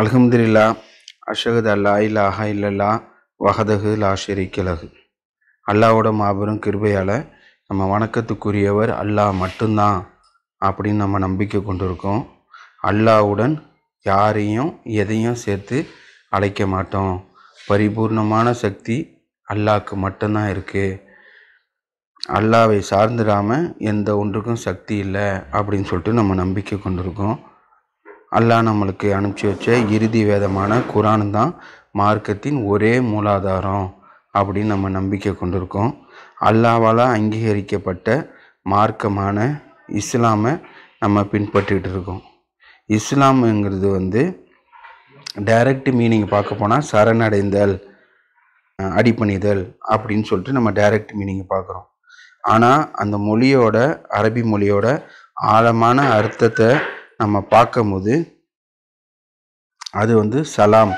அலமதுல்லா அஷகத் அல்லா இல்லாஹா இல்லல்லா வஹதகு லாஷரி கிழகு அல்லாவோட மாபெரும் கிருபையால் நம்ம வணக்கத்துக்குரியவர் அல்லாஹ் மட்டும்தான் அப்படின்னு நம்ம நம்பிக்கை கொண்டிருக்கோம் அல்லாவுடன் யாரையும் எதையும் சேர்த்து அழைக்க மாட்டோம் பரிபூர்ணமான சக்தி அல்லாவுக்கு மட்டும்தான் இருக்குது அல்லாவை சார்ந்திடாமல் எந்த ஒன்றுக்கும் சக்தி இல்லை அப்படின்னு சொல்லிட்டு நம்ம நம்பிக்கை கொண்டிருக்கோம் அல்லாஹ் நம்மளுக்கு அனுப்பிச்சி வச்ச இறுதி வேதமான குரான் தான் மார்க்கத்தின் ஒரே மூலாதாரம் அப்படின்னு நம்ம நம்பிக்கை கொண்டிருக்கோம் அல்லாவால் அங்கீகரிக்கப்பட்ட மார்க்கமான இஸ்லாமை நம்ம பின்பற்றிகிட்டு இருக்கோம் இஸ்லாமுங்கிறது வந்து டைரக்ட் மீனிங் பார்க்க போனால் சரணடைந்தல் அடிப்பணிதல் அப்படின்னு சொல்லிட்டு நம்ம டைரக்ட் மீனிங்கை பார்க்குறோம் ஆனால் அந்த மொழியோட அரபி மொழியோட ஆழமான அர்த்தத்தை நம்ம பார்க்கும்போது அது வந்து சலாம்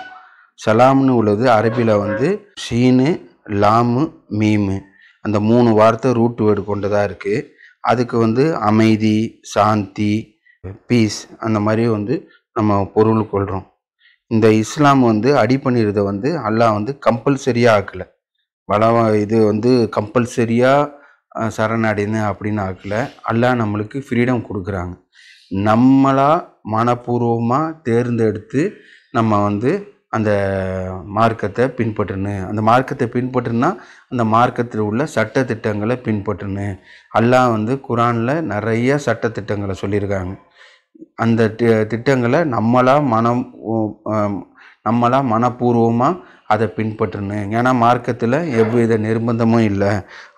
சலாம்னு உள்ளது அரபியில் வந்து ஷீனு லாமு மீமு அந்த மூணு வார்த்தை ரூட் வேர்டு கொண்டதாக இருக்குது அதுக்கு வந்து அமைதி சாந்தி பீஸ் அந்த மாதிரி வந்து நம்ம பொருள் கொள்கிறோம் இந்த இஸ்லாம் வந்து அடிப்பணிறத வந்து அல்லாஹ் வந்து கம்பல்சரியாக ஆக்கலை வளவ இது வந்து கம்பல்சரியாக சரணடைந்து அப்படின்னு ஆக்கலை அல்லாஹ் நம்மளுக்கு ஃப்ரீடம் கொடுக்குறாங்க நம்மளாக மனப்பூர்வமாக தேர்ந்தெடுத்து நம்ம வந்து அந்த மார்க்கத்தை பின்பற்றணும் அந்த மார்க்கத்தை பின்பற்றுனா அந்த மார்க்கத்தில் உள்ள சட்டத்திட்டங்களை பின்பற்றணும் அல்லாஹ் வந்து குரானில் நிறைய சட்டத்திட்டங்களை சொல்லியிருக்காங்க அந்த தி திட்டங்களை நம்மளாக மனம் நம்மளாக மனப்பூர்வமாக அதை பின்பற்றணும் ஏன்னா மார்க்கத்தில் எவ்வித நிர்பந்தமும் இல்லை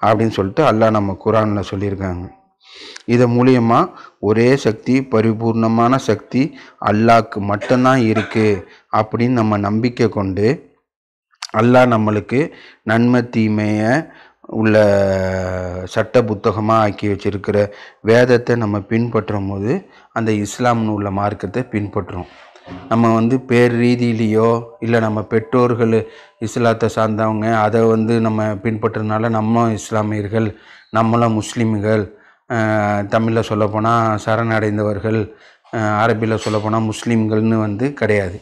அப்படின்னு சொல்லிட்டு அல்லாஹ் நம்ம குரானில் சொல்லியிருக்காங்க இதன் மூலியமாக ஒரே சக்தி பரிபூர்ணமான சக்தி அல்லாக்கு மட்டும்தான் இருக்குது அப்படின்னு நம்ம நம்பிக்கை கொண்டு அல்லாஹ் நம்மளுக்கு நன்மை தீமையை உள்ள சட்ட புத்தகமாக ஆக்கி வச்சிருக்கிற வேதத்தை நம்ம பின்பற்றும் போது அந்த இஸ்லாம்னு உள்ள மார்க்கத்தை பின்பற்றுறோம் நம்ம வந்து பேர் ரீதியிலேயோ இல்லை நம்ம பெற்றோர்கள் இஸ்லாத்தை சார்ந்தவங்க அதை வந்து நம்ம பின்பற்றுறதுனால நம்ம இஸ்லாமியர்கள் நம்மளும் முஸ்லீம்கள் தமிழில் சொல்லப்போனால் சரணடைந்தவர்கள் அரபியில் சொல்லப்போனால் முஸ்லீம்கள்னு வந்து கிடையாது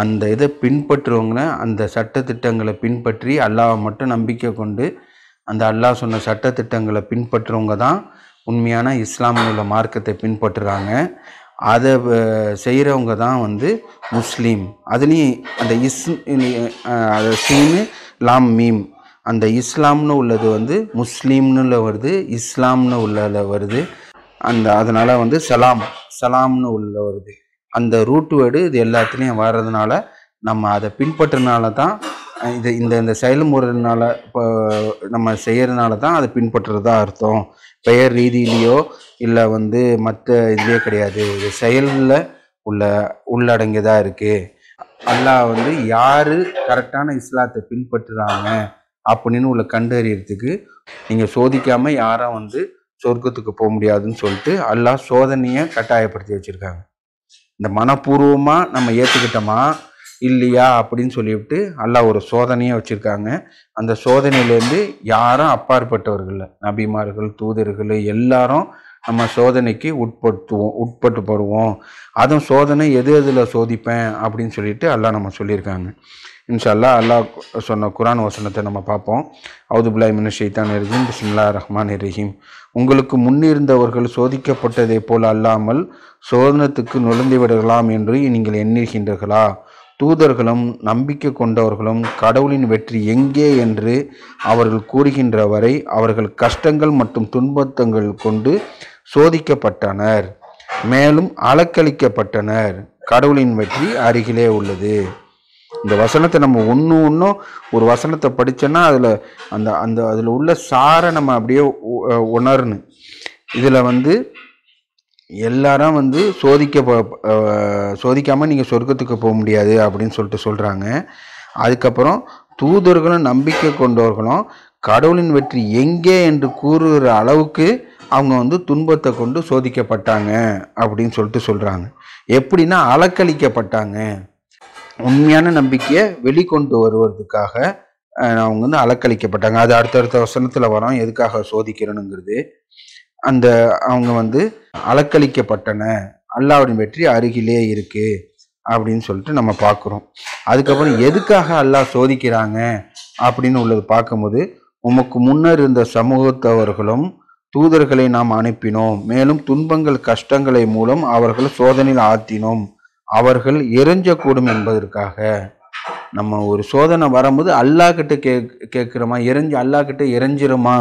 அந்த இதை பின்பற்றுவங்க அந்த சட்டத்திட்டங்களை பின்பற்றி அல்லாவை மட்டும் நம்பிக்கை கொண்டு அந்த அல்லாஹ் சொன்ன சட்டத்திட்டங்களை பின்பற்றுறவங்க தான் உண்மையான இஸ்லாமில் உள்ள மார்க்கத்தை பின்பற்றுறாங்க அதை செய்கிறவங்க தான் வந்து முஸ்லீம் அதுலேயும் அந்த இஸ் அதை சீனு லாம் மீம் அந்த இஸ்லாம்னு உள்ளது வந்து முஸ்லீம்னு வருது இஸ்லாம்னு உள்ள வருது அந்த அதனால் வந்து சலாம் சலாம்னு உள்ள வருது அந்த ரூட் வேர்டு இது எல்லாத்துலேயும் வர்றதுனால நம்ம அதை பின்பற்றினால தான் இது இந்த இந்த செயல்முறையினால இப்போ நம்ம செய்கிறதுனால தான் அதை பின்பற்றுறதா அர்த்தம் பெயர் ரீதியிலையோ இல்லை வந்து மற்ற இதுலேயே கிடையாது இது செயலில் உள்ள உள்ளடங்கியதாக இருக்குது அல்லாஹ் வந்து யார் கரெக்டான இஸ்லாத்தை பின்பற்றுறாங்க அப்படின்னு உள்ள கண்டறியறதுக்கு நீங்கள் சோதிக்காமல் யாரும் வந்து சொர்க்கத்துக்கு போக முடியாதுன்னு சொல்லிட்டு எல்லாம் சோதனையை கட்டாயப்படுத்தி வச்சுருக்காங்க இந்த மனப்பூர்வமாக நம்ம ஏற்றுக்கிட்டோமா இல்லையா அப்படின்னு சொல்லிவிட்டு அல்லா ஒரு சோதனையாக வச்சுருக்காங்க அந்த சோதனையிலேருந்து யாரும் அப்பாற்பட்டவர்கள் நபிமார்கள் தூதர்கள் எல்லாரும் நம்ம சோதனைக்கு உட்படுத்துவோம் உட்பட்டு போடுவோம் அதுவும் சோதனை எது எதில் சோதிப்பேன் அப்படின்னு சொல்லிட்டு எல்லாம் நம்ம சொல்லியிருக்காங்க இன்ஷால்லா அல்லாஹ் சொன்ன குரான் வசனத்தை நம்ம பார்ப்போம் அவுதுபுல்லாய் மின் ஷெய்தான் ரஹீம் பிஸ்மில்லா ரஹ்மான் ரஹீம் உங்களுக்கு முன்னிருந்தவர்கள் சோதிக்கப்பட்டதை போல் அல்லாமல் சோதனத்துக்கு நுழைந்து விடலாம் என்று நீங்கள் எண்ணுகின்றீர்களா தூதர்களும் நம்பிக்கை கொண்டவர்களும் கடவுளின் வெற்றி எங்கே என்று அவர்கள் கூறுகின்ற வரை அவர்கள் கஷ்டங்கள் மற்றும் துன்பத்தங்கள் கொண்டு சோதிக்கப்பட்டனர் மேலும் அலக்களிக்கப்பட்டனர் கடவுளின் வெற்றி அருகிலே உள்ளது இந்த வசனத்தை நம்ம ஒன்று ஒன்றும் ஒரு வசனத்தை படித்தோன்னா அதில் அந்த அந்த அதில் உள்ள சாரை நம்ம அப்படியே உணரணும் இதில் வந்து எல்லாரும் வந்து சோதிக்க சோதிக்காமல் நீங்கள் சொர்க்கத்துக்கு போக முடியாது அப்படின்னு சொல்லிட்டு சொல்கிறாங்க அதுக்கப்புறம் தூதர்களும் நம்பிக்கை கொண்டவர்களும் கடவுளின் வெற்றி எங்கே என்று கூறுகிற அளவுக்கு அவங்க வந்து துன்பத்தை கொண்டு சோதிக்கப்பட்டாங்க அப்படின்னு சொல்லிட்டு சொல்கிறாங்க எப்படின்னா அலக்களிக்கப்பட்டாங்க உண்மையான நம்பிக்கையை வெளிக்கொண்டு வருவதற்காக அவங்க வந்து அலக்களிக்கப்பட்டாங்க அது அடுத்தடுத்த வசனத்தில் வரோம் எதுக்காக சோதிக்கிறனுங்கிறது அந்த அவங்க வந்து அலக்களிக்கப்பட்டன அல்லாவின் வெற்றி அருகிலே இருக்கு அப்படின்னு சொல்லிட்டு நம்ம பார்க்குறோம் அதுக்கப்புறம் எதுக்காக அல்லாஹ் சோதிக்கிறாங்க அப்படின்னு உள்ளது பார்க்கும்போது உமக்கு முன்னர் இருந்த சமூகத்தவர்களும் தூதர்களை நாம் அனுப்பினோம் மேலும் துன்பங்கள் கஷ்டங்களை மூலம் அவர்கள் சோதனையில் ஆத்தினோம் அவர்கள் எரிஞ்சக்கூடும் என்பதற்காக நம்ம ஒரு சோதனை வரும்போது கிட்ட கேக் கேட்குறோமா எரிஞ்சு கிட்ட எரிஞ்சிருமா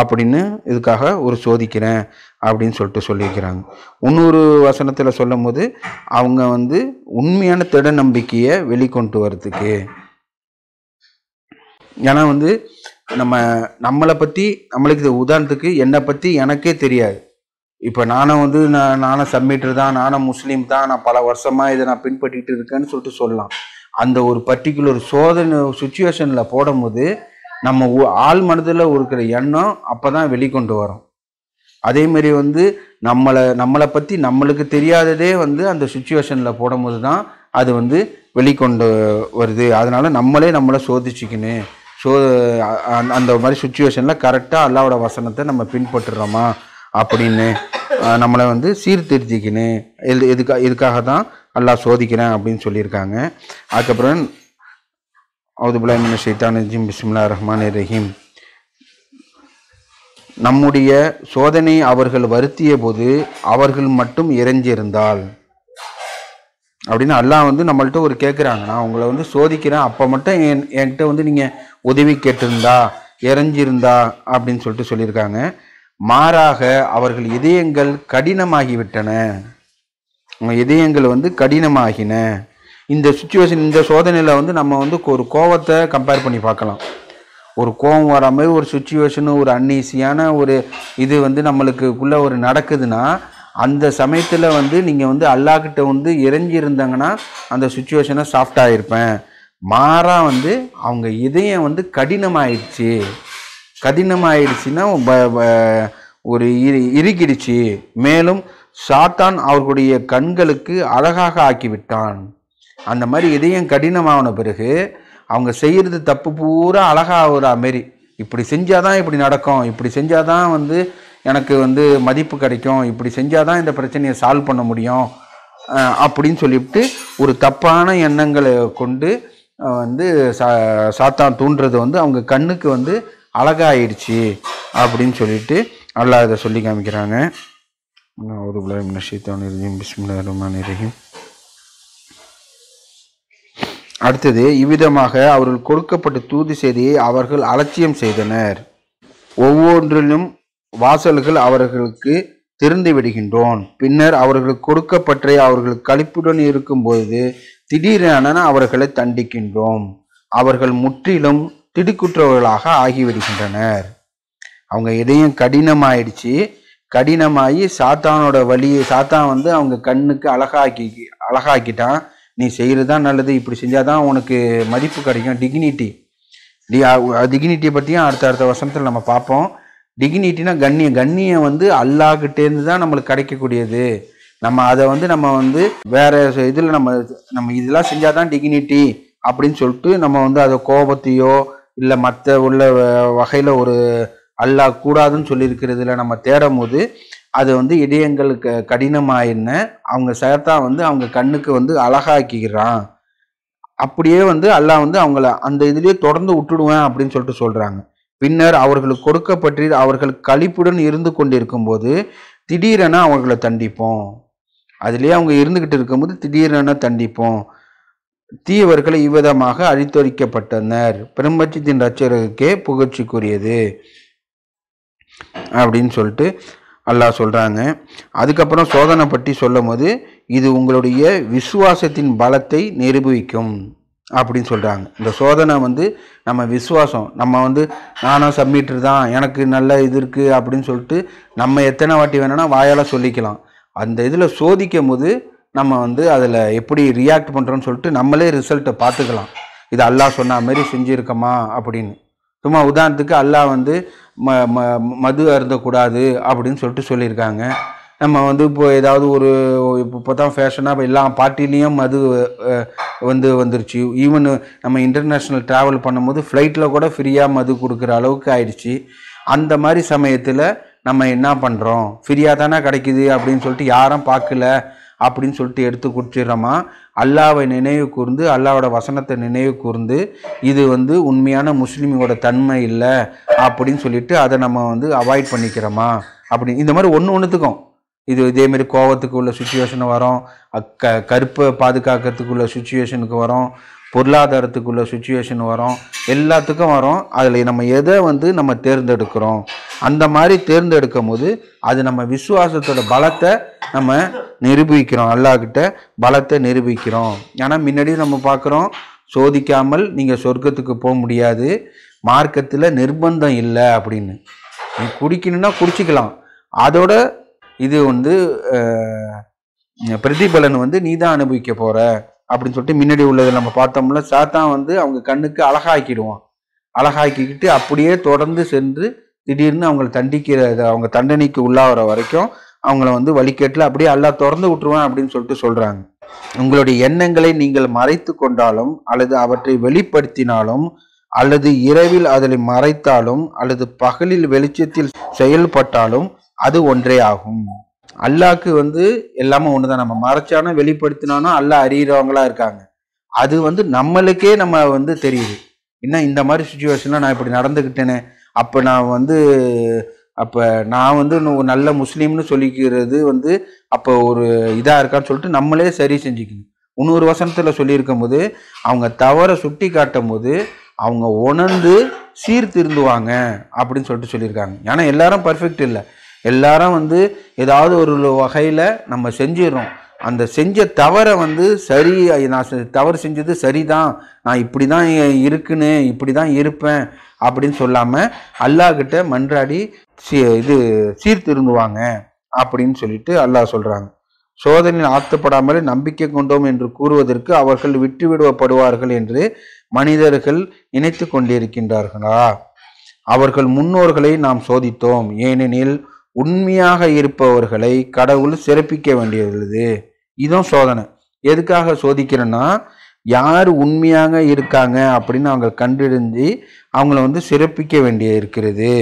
அப்படின்னு இதுக்காக ஒரு சோதிக்கிறேன் அப்படின்னு சொல்லிட்டு சொல்லியிருக்கிறாங்க இன்னொரு வசனத்தில் சொல்லும் போது அவங்க வந்து உண்மையான திட நம்பிக்கையை வெளிக்கொண்டு வர்றதுக்கு ஏன்னா வந்து நம்ம நம்மளை பற்றி நம்மளுக்கு உதாரணத்துக்கு என்னை பற்றி எனக்கே தெரியாது இப்போ நானும் வந்து நான் நானும் சப்மிட்டர் தான் நானும் முஸ்லீம் தான் நான் பல வருஷமாக இதை நான் பின்பற்றிட்டு இருக்கேன்னு சொல்லிட்டு சொல்லலாம் அந்த ஒரு பர்டிகுலர் சோதனை சுச்சுவேஷனில் போடும்போது நம்ம ஆள் மனதில் இருக்கிற எண்ணம் அப்போ தான் வெளிக்கொண்டு வரும் அதேமாரி வந்து நம்மளை நம்மளை பற்றி நம்மளுக்கு தெரியாததே வந்து அந்த சுச்சுவேஷனில் போடும்போது தான் அது வந்து வெளிக்கொண்டு வருது அதனால் நம்மளே நம்மளை சோதிச்சுக்கணும் சோ அந்த மாதிரி சுச்சுவேஷனில் கரெக்டாக அல்லாவோட வசனத்தை நம்ம பின்பற்றுறோமா அப்படின்னு நம்மளை வந்து சீர்திருத்திக்கணும் எது எதுக்கா இதுக்காக தான் நல்லா சோதிக்கிறேன் அப்படின்னு சொல்லியிருக்காங்க அதுக்கப்புறம் அவுதுபுலாமின் ஷைத்தான் ஜிம் பிஸ்மில்லா ரஹ்மான் ரஹீம் நம்முடைய சோதனை அவர்கள் வருத்திய போது அவர்கள் மட்டும் இறைஞ்சிருந்தால் அப்படின்னு அல்லாஹ் வந்து நம்மள்கிட்ட ஒரு கேட்குறாங்க நான் உங்களை வந்து சோதிக்கிறேன் அப்போ மட்டும் என் என்கிட்ட வந்து நீங்கள் உதவி கேட்டிருந்தா இறைஞ்சிருந்தா அப்படின்னு சொல்லிட்டு சொல்லியிருக்காங்க மாறாக அவர்கள் இதயங்கள் கடினமாகிவிட்டன இதயங்கள் வந்து கடினமாகின இந்த சுச்சுவேஷன் இந்த சோதனையில் வந்து நம்ம வந்து ஒரு கோவத்தை கம்பேர் பண்ணி பார்க்கலாம் ஒரு கோவம் வர மாதிரி ஒரு சுச்சுவேஷனு ஒரு அன்னீசியான ஒரு இது வந்து நம்மளுக்குள்ளே ஒரு நடக்குதுன்னா அந்த சமயத்தில் வந்து நீங்கள் வந்து அல்லாக்கிட்ட வந்து இறஞ்சி இருந்தாங்கன்னா அந்த சுச்சுவேஷனை சாஃப்டாக இருப்பேன் மாறாக வந்து அவங்க இதயம் வந்து கடினமாயிடுச்சு கடினமாயிடுச்சுன்னா ஒரு இரு மேலும் சாத்தான் அவர்களுடைய கண்களுக்கு அழகாக ஆக்கிவிட்டான் அந்த மாதிரி இதயம் கடினமான பிறகு அவங்க செய்கிறது தப்பு பூரா அழகாக ஒரு மாரி இப்படி செஞ்சால் தான் இப்படி நடக்கும் இப்படி செஞ்சால் தான் வந்து எனக்கு வந்து மதிப்பு கிடைக்கும் இப்படி செஞ்சால் தான் இந்த பிரச்சனையை சால்வ் பண்ண முடியும் அப்படின்னு சொல்லிவிட்டு ஒரு தப்பான எண்ணங்களை கொண்டு வந்து சா சாத்தான் தூண்டுறது வந்து அவங்க கண்ணுக்கு வந்து அழகாயிடுச்சு அப்படின்னு சொல்லிட்டு அல்லாஹ் இதை சொல்லி காமிக்கிறாங்க ஒரு பிள்ளைம் ஷீத்தான் இறையும் பிஸ்மில்லா அடுத்தது இவ்விதமாக அவர்கள் கொடுக்கப்பட்ட தூது செய்தியை அவர்கள் அலட்சியம் செய்தனர் ஒவ்வொன்றிலும் வாசல்கள் அவர்களுக்கு திறந்து விடுகின்றோம் பின்னர் அவர்களுக்கு கொடுக்கப்பட்ட அவர்கள் கழிப்புடன் இருக்கும்போது திடீரென அவர்களை தண்டிக்கின்றோம் அவர்கள் முற்றிலும் திடுக்குற்றவர்களாக ஆகி வருகின்றனர் அவங்க இதையும் கடினமாயிடுச்சு கடினமாகி சாத்தானோட வழியை சாத்தான் வந்து அவங்க கண்ணுக்கு அழகாக்கி அழகாக்கிட்டான் நீ செய்கிறது தான் நல்லது இப்படி செஞ்சால் தான் உனக்கு மதிப்பு கிடைக்கும் டிக்னிட்டி டி டிக்னிட்டியை பற்றியும் அடுத்த அடுத்த வருஷத்தில் நம்ம பார்ப்போம் டிக்னிட்டினா கண்ணியம் கண்ணியம் வந்து அல்லாகிட்டேருந்து தான் நம்மளுக்கு கிடைக்கக்கூடியது நம்ம அதை வந்து நம்ம வந்து வேற இதில் நம்ம நம்ம இதெல்லாம் செஞ்சால் தான் டிக்னிட்டி அப்படின்னு சொல்லிட்டு நம்ம வந்து அதை கோபத்தையோ இல்லை மற்ற உள்ள வகையில் ஒரு அல்லாஹ் கூடாதுன்னு சொல்லியிருக்கிறதுல நம்ம தேடும் போது அது வந்து இதயங்களுக்கு கடினமாயின அவங்க சேர்த்தா வந்து அவங்க கண்ணுக்கு வந்து அழகாக்கிக்கிறான் அப்படியே வந்து அல்லாஹ் வந்து அவங்கள அந்த இதுலேயே தொடர்ந்து விட்டுடுவேன் அப்படின்னு சொல்லிட்டு சொல்கிறாங்க பின்னர் அவர்களுக்கு கொடுக்கப்பட்டு அவர்கள் கழிப்புடன் இருந்து கொண்டிருக்கும் போது திடீரென அவர்களை தண்டிப்போம் அதுலேயே அவங்க இருந்துக்கிட்டு இருக்கும்போது திடீரென தண்டிப்போம் தீயவர்களை இவ்விதமாக அழித்தொழிக்கப்பட்டனர் பிரம்மச்சத்தின் ரச்சகருக்கே புகழ்ச்சிக்குரியது அப்படின்னு சொல்லிட்டு அல்லாஹ் சொல்கிறாங்க அதுக்கப்புறம் சோதனை பற்றி சொல்லும் போது இது உங்களுடைய விசுவாசத்தின் பலத்தை நிரூபிக்கும் அப்படின்னு சொல்கிறாங்க இந்த சோதனை வந்து நம்ம விசுவாசம் நம்ம வந்து நானும் சப்மிட்ரு தான் எனக்கு நல்ல இது இருக்குது அப்படின்னு சொல்லிட்டு நம்ம எத்தனை வாட்டி வேணும்னா வாயால் சொல்லிக்கலாம் அந்த இதில் சோதிக்கும் போது நம்ம வந்து அதில் எப்படி ரியாக்ட் பண்ணுறோம்னு சொல்லிட்டு நம்மளே ரிசல்ட்டை பார்த்துக்கலாம் இது அல்லாஹ் சொன்ன மாதிரி செஞ்சுருக்கோமா அப்படின்னு சும்மா உதாரணத்துக்கு அல்லாஹ் வந்து ம ம மது அருந்தக்கூடாது அப்படின்னு சொல்லிட்டு சொல்லியிருக்காங்க நம்ம வந்து இப்போ ஏதாவது ஒரு இப்போ பார்த்தா ஃபேஷனாக இப்போ எல்லா பார்ட்டிலையும் மது வந்து வந்துருச்சு ஈவன் நம்ம இன்டர்நேஷ்னல் ட்ராவல் பண்ணும்போது ஃப்ளைட்டில் கூட ஃப்ரீயாக மது கொடுக்குற அளவுக்கு ஆயிடுச்சு அந்த மாதிரி சமயத்தில் நம்ம என்ன பண்ணுறோம் ஃப்ரீயாக தானே கிடைக்குது அப்படின்னு சொல்லிட்டு யாரும் பார்க்கல அப்படின்னு சொல்லிட்டு எடுத்து குடிச்சிடுறோமா அல்லாவை நினைவு கூர்ந்து அல்லாவோட வசனத்தை நினைவு கூர்ந்து இது வந்து உண்மையான முஸ்லீமோட தன்மை இல்லை அப்படின்னு சொல்லிட்டு அதை நம்ம வந்து அவாய்ட் பண்ணிக்கிறோமா அப்படி இந்த மாதிரி ஒன்று ஒன்றுத்துக்கும் இது இதேமாரி கோவத்துக்கு உள்ள சுச்சுவேஷன் வரும் க கருப்பை பாதுகாக்கிறதுக்கு உள்ள சுச்சுவேஷனுக்கு வரும் பொருளாதாரத்துக்கு உள்ள சுச்சுவேஷன் வரும் எல்லாத்துக்கும் வரும் அதில் நம்ம எதை வந்து நம்ம தேர்ந்தெடுக்கிறோம் அந்த மாதிரி தேர்ந்தெடுக்கும் போது அது நம்ம விசுவாசத்தோட பலத்தை நம்ம நிரூபிக்கிறோம் அல்லாக்கிட்ட பலத்தை நிரூபிக்கிறோம் ஏன்னா முன்னாடி நம்ம பார்க்குறோம் சோதிக்காமல் நீங்கள் சொர்க்கத்துக்கு போக முடியாது மார்க்கத்தில் நிர்பந்தம் இல்லை அப்படின்னு நீ குடிக்கணும்னா குடிச்சிக்கலாம் அதோட இது வந்து பிரதிபலன் வந்து நீ தான் அனுபவிக்க போகிற அப்படின்னு சொல்லிட்டு முன்னாடி உள்ளதை நம்ம பார்த்தோம்ல சாத்தான் வந்து அவங்க கண்ணுக்கு அழகாக்கிடுவான் அழகாக்கிக்கிட்டு அப்படியே தொடர்ந்து சென்று திடீர்னு அவங்களை தண்டிக்கிற அவங்க தண்டனைக்கு உள்ளாகிற வரைக்கும் அவங்கள வந்து வழிகேட்டில் அப்படியே அல்லா திறந்து விட்டுருவேன் அப்படின்னு சொல்லிட்டு சொல்கிறாங்க உங்களுடைய எண்ணங்களை நீங்கள் மறைத்து கொண்டாலும் அல்லது அவற்றை வெளிப்படுத்தினாலும் அல்லது இரவில் அதனை மறைத்தாலும் அல்லது பகலில் வெளிச்சத்தில் செயல்பட்டாலும் அது ஒன்றே ஆகும் அல்லாக்கு வந்து எல்லாமே தான் நம்ம மறைச்சானோ வெளிப்படுத்தினானோ அல்லா அறியிறவங்களா இருக்காங்க அது வந்து நம்மளுக்கே நம்ம வந்து தெரியுது என்ன இந்த மாதிரி சுச்சுவேஷன்லாம் நான் இப்படி நடந்துக்கிட்டேனே அப்போ நான் வந்து அப்போ நான் வந்து நல்ல முஸ்லீம்னு சொல்லிக்கிறது வந்து அப்போ ஒரு இதாக இருக்கான்னு சொல்லிட்டு நம்மளே சரி செஞ்சுக்கணும் இன்னொரு வசனத்தில் சொல்லியிருக்கும் போது அவங்க தவறை சுட்டி காட்டும் போது அவங்க உணர்ந்து சீர்திருந்துவாங்க அப்படின்னு சொல்லிட்டு சொல்லியிருக்காங்க ஏன்னா எல்லாரும் பர்ஃபெக்ட் இல்லை எல்லாரும் வந்து ஏதாவது ஒரு வகையில் நம்ம செஞ்சிடறோம் அந்த செஞ்ச தவறை வந்து சரி நான் தவறு செஞ்சது சரிதான் நான் இப்படி தான் இருக்குன்னு இப்படி தான் இருப்பேன் அப்படின்னு சொல்லாமல் அல்லாஹ்கிட்ட மன்றாடி சீ இது சீர்திருந்துவாங்க அப்படின்னு சொல்லிட்டு அல்லாஹ் சொல்கிறாங்க சோதனையில் ஆழ்த்தப்படாமலே நம்பிக்கை கொண்டோம் என்று கூறுவதற்கு அவர்கள் விட்டுவிடப்படுவார்கள் என்று மனிதர்கள் நினைத்து கொண்டிருக்கின்றார்களா அவர்கள் முன்னோர்களை நாம் சோதித்தோம் ஏனெனில் உண்மையாக இருப்பவர்களை கடவுள் சிறப்பிக்க வேண்டியுள்ளது இதுவும் சோதனை எதுக்காக சோதிக்கிறேன்னா யார் உண்மையாக இருக்காங்க அப்படின்னு அவங்க கண்டறிஞ்சு அவங்கள வந்து சிறப்பிக்க வேண்டிய இருக்கிறது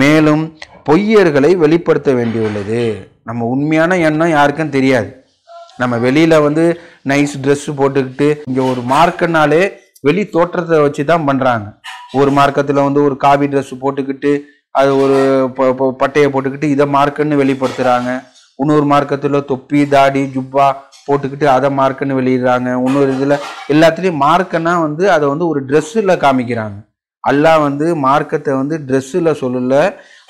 மேலும் பொய்யர்களை வெளிப்படுத்த வேண்டியுள்ளது நம்ம உண்மையான எண்ணம் யாருக்கும் தெரியாது நம்ம வெளியில் வந்து நைஸ் ட்ரெஸ்ஸு போட்டுக்கிட்டு இங்கே ஒரு மார்க்கனாலே வெளி தோற்றத்தை வச்சு தான் பண்ணுறாங்க ஒரு மார்க்கத்தில் வந்து ஒரு காவி ட்ரெஸ் போட்டுக்கிட்டு அது ஒரு பட்டையை போட்டுக்கிட்டு இதை மார்க்குன்னு வெளிப்படுத்துகிறாங்க இன்னொரு மார்க்கத்தில் தொப்பி தாடி ஜுப்பா போட்டுக்கிட்டு அதை மார்க்குன்னு வெளியிடுறாங்க இன்னொரு இதில் எல்லாத்துலேயும் மார்க்கன்னா வந்து அதை வந்து ஒரு ட்ரெஸ்ஸில் காமிக்கிறாங்க அல்லாஹ் வந்து மார்க்கத்தை வந்து ட்ரெஸ்ஸில் சொல்லல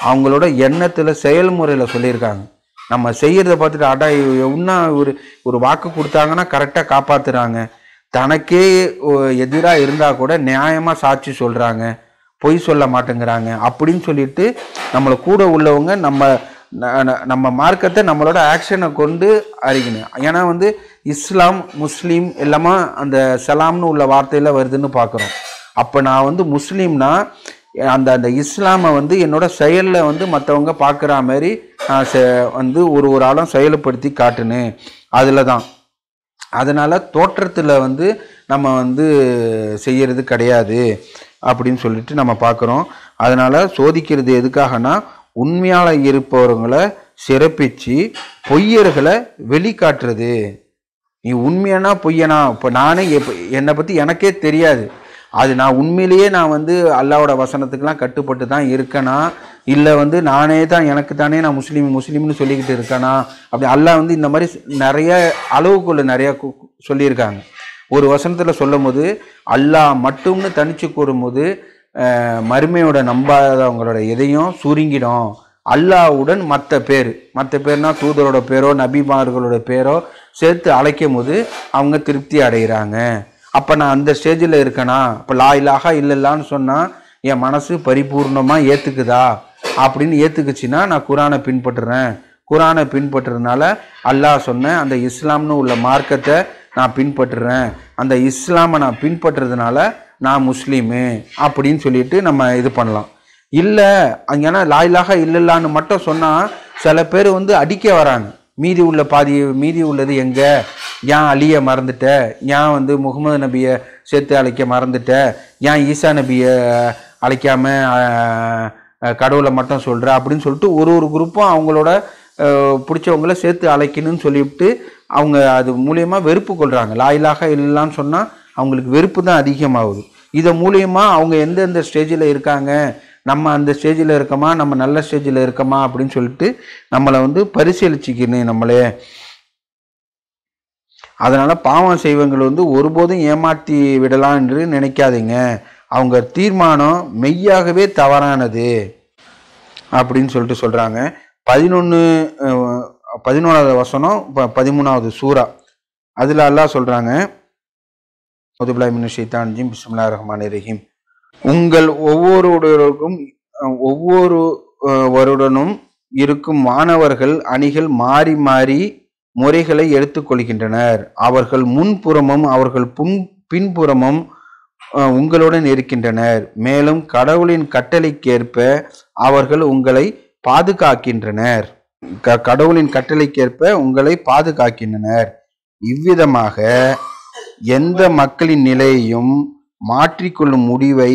அவங்களோட எண்ணத்தில் செயல்முறையில் சொல்லியிருக்காங்க நம்ம செய்கிறத பார்த்துட்டு அடா இன்னும் ஒரு ஒரு வாக்கு கொடுத்தாங்கன்னா கரெக்டாக காப்பாற்றுறாங்க தனக்கே எதிராக இருந்தால் கூட நியாயமாக சாட்சி சொல்கிறாங்க பொய் சொல்ல மாட்டேங்கிறாங்க அப்படின்னு சொல்லிட்டு நம்மளை கூட உள்ளவங்க நம்ம நம்ம மார்க்கத்தை நம்மளோட ஆக்ஷனை கொண்டு அறிகணும் ஏன்னா வந்து இஸ்லாம் முஸ்லீம் எல்லாமே அந்த சலாம்னு உள்ள வார்த்தையில் வருதுன்னு பார்க்குறோம் அப்போ நான் வந்து முஸ்லீம்னா அந்த அந்த இஸ்லாமை வந்து என்னோட செயலில் வந்து மற்றவங்க பார்க்குற மாதிரி வந்து ஒரு ஒரு ஆளும் செயல்படுத்தி காட்டுனு அதில் தான் அதனால் தோற்றத்தில் வந்து நம்ம வந்து செய்கிறது கிடையாது அப்படின்னு சொல்லிட்டு நம்ம பார்க்குறோம் அதனால் சோதிக்கிறது எதுக்காகனா உண்மையால இருப்பவர்களை சிறப்பிச்சு பொய்யர்களை வெளிக்காட்டுறது நீ உண்மையானா பொய்யனா இப்போ நானே என்னை பற்றி எனக்கே தெரியாது அது நான் உண்மையிலேயே நான் வந்து அல்லாவோட வசனத்துக்கெலாம் கட்டுப்பட்டு தான் இருக்கேனா இல்லை வந்து நானே தான் எனக்கு தானே நான் முஸ்லீம் முஸ்லீம்னு சொல்லிக்கிட்டு இருக்கேனா அப்படி அல்லாஹ் வந்து இந்த மாதிரி நிறைய அளவுக்குள்ள நிறையா சொல்லியிருக்காங்க ஒரு வசனத்தில் சொல்லும் போது அல்லாஹ் மட்டும்னு தனிச்சு கூறும்போது மறுமையோட நம்பாதவங்களோட எதையும் சுருங்கிடும் அல்லாவுடன் மற்ற பேர் மற்ற பேர்னா தூதரோட பேரோ நபிமார்களோட பேரோ சேர்த்து அழைக்கும் போது அவங்க திருப்தி அடைகிறாங்க அப்போ நான் அந்த ஸ்டேஜில் இருக்கேனா இப்போ லா இல்லாக இல்லைல்லான்னு சொன்னால் என் மனசு பரிபூர்ணமாக ஏற்றுக்குதா அப்படின்னு ஏற்றுக்குச்சின்னா நான் குரானை பின்பற்றுறேன் குரானை பின்பற்றுறதுனால அல்லாஹ் சொன்ன அந்த இஸ்லாம்னு உள்ள மார்க்கத்தை நான் பின்பற்றுறேன் அந்த இஸ்லாமை நான் பின்பற்றுறதுனால நான் முஸ்லீமு அப்படின்னு சொல்லிட்டு நம்ம இது பண்ணலாம் இல்லை ஏன்னா லாயிலாக இல்லைலான்னு மட்டும் சொன்னால் சில பேர் வந்து அடிக்க வராங்க மீதி உள்ள பாதி மீதி உள்ளது எங்கே ஏன் அழிய மறந்துட்ட ஏன் வந்து முகமது நபியை சேர்த்து அழைக்க மறந்துட்ட ஏன் ஈசா நபியை அழைக்காம கடவுளை மட்டும் சொல்கிற அப்படின்னு சொல்லிட்டு ஒரு ஒரு குரூப்பும் அவங்களோட பிடிச்சவங்கள சேர்த்து அழைக்கணும்னு சொல்லிவிட்டு அவங்க அது மூலியமாக வெறுப்பு கொள்கிறாங்க லாயிலாக இல்லைன்னு சொன்னால் அவங்களுக்கு வெறுப்பு தான் அதிகமாகுது இதை மூலயமா அவங்க எந்தெந்த ஸ்டேஜில் இருக்காங்க நம்ம அந்த ஸ்டேஜில் இருக்கோமா நம்ம நல்ல ஸ்டேஜில் இருக்கோமா அப்படின்னு சொல்லிட்டு நம்மளை வந்து பரிசீலிச்சிக்கணும் நம்மளே அதனால் பாவம் செய்வங்கள் வந்து ஒருபோதும் ஏமாற்றி விடலாம் என்று நினைக்காதீங்க அவங்க தீர்மானம் மெய்யாகவே தவறானது அப்படின்னு சொல்லிட்டு சொல்கிறாங்க பதினொன்று பதினோராவது வசனம் ப பதிமூணாவது சூறா அதில் எல்லாம் சொல்கிறாங்க முதுபுலாமின் ஷைத்தான்ஜிம் பிஸ்மில்லா ரஹ்மான் ரஹீம் உங்கள் ஒவ்வொருவருக்கும் ஒவ்வொரு வருடனும் இருக்கும் மாணவர்கள் அணிகள் மாறி மாறி முறைகளை எடுத்துக்கொள்கின்றனர் அவர்கள் முன்புறமும் அவர்கள் புன் பின்புறமும் உங்களுடன் இருக்கின்றனர் மேலும் கடவுளின் கட்டளைக்கேற்ப அவர்கள் உங்களை பாதுகாக்கின்றனர் கடவுளின் கட்டளைக்கேற்ப உங்களை பாதுகாக்கின்றனர் இவ்விதமாக எந்த மக்களின் நிலையையும் மாற்றிக்கொள்ளும் முடிவை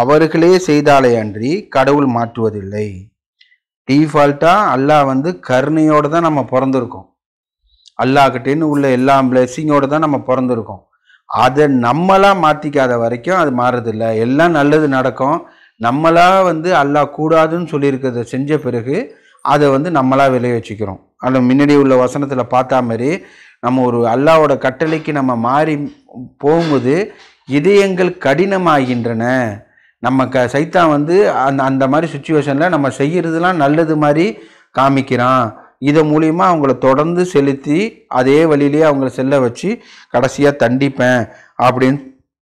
அவர்களே செய்தாலே அன்றி கடவுள் மாற்றுவதில்லை டிஃபால்ட்டாக அல்லாஹ் வந்து கருணையோடு தான் நம்ம பிறந்திருக்கோம் அல்லாஹ்கிட்டேன்னு உள்ள எல்லா பிளெஸ்ஸிங்கோடு தான் நம்ம பிறந்திருக்கோம் அதை நம்மளாக மாற்றிக்காத வரைக்கும் அது மாறுறதில்ல எல்லாம் நல்லது நடக்கும் நம்மளாக வந்து அல்லாஹ் கூடாதுன்னு சொல்லியிருக்கிறத செஞ்ச பிறகு அதை வந்து நம்மளாக விளைய வச்சுக்கிறோம் அதில் முன்னாடி உள்ள வசனத்தில் பார்த்தா மாதிரி நம்ம ஒரு அல்லாவோட கட்டளைக்கு நம்ம மாறி போகும்போது இதயங்கள் கடினமாகின்றன நம்ம க சைத்தா வந்து அந்த அந்த மாதிரி சுச்சுவேஷனில் நம்ம செய்கிறதுலாம் நல்லது மாதிரி காமிக்கிறான் இதை மூலிமா அவங்கள தொடர்ந்து செலுத்தி அதே வழியிலேயே அவங்கள செல்ல வச்சு கடைசியாக தண்டிப்பேன் அப்படின்னு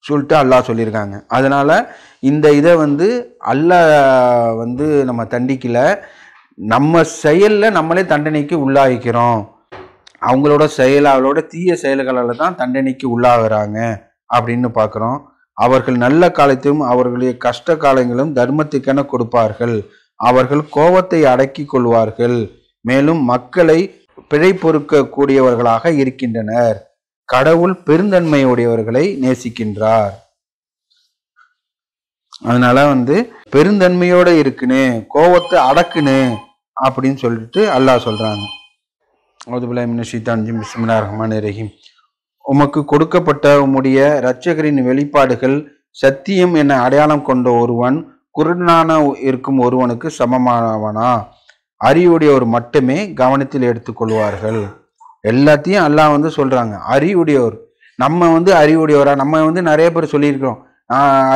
சொல்லிட்டு அல்லாஹ் சொல்லியிருக்காங்க அதனால் இந்த இதை வந்து அல்ல வந்து நம்ம தண்டிக்கலை நம்ம செயலில் நம்மளே தண்டனைக்கு உள்ளாகிக்கிறோம் அவங்களோட செயல் அவளோட தீய செயல்களால் தான் தண்டனைக்கு உள்ளாகிறாங்க அப்படின்னு பார்க்குறோம் அவர்கள் நல்ல காலத்தையும் அவர்களுடைய கஷ்ட காலங்களும் தர்மத்துக்கென கொடுப்பார்கள் அவர்கள் கோபத்தை அடக்கி கொள்வார்கள் மேலும் மக்களை பிழை பொறுக்கக்கூடியவர்களாக இருக்கின்றனர் கடவுள் பெருந்தன்மையுடையவர்களை நேசிக்கின்றார் அதனால வந்து பெருந்தன்மையோட இருக்குன்னு கோவத்தை அடக்குன்னு அப்படின்னு சொல்லிட்டு அல்லாஹ் சொல்றாங்க ரஹீம் உமக்கு கொடுக்கப்பட்ட உம்முடைய இரட்சகரின் வெளிப்பாடுகள் சத்தியம் என அடையாளம் கொண்ட ஒருவன் குருடனான இருக்கும் ஒருவனுக்கு சமமானவனா ஒரு மட்டுமே கவனத்தில் எடுத்துக்கொள்வார்கள் எல்லாத்தையும் அல்லாஹ் வந்து சொல்கிறாங்க அறிவுடையோர் நம்ம வந்து அறிவுடையவரா நம்ம வந்து நிறைய பேர் சொல்லியிருக்கிறோம்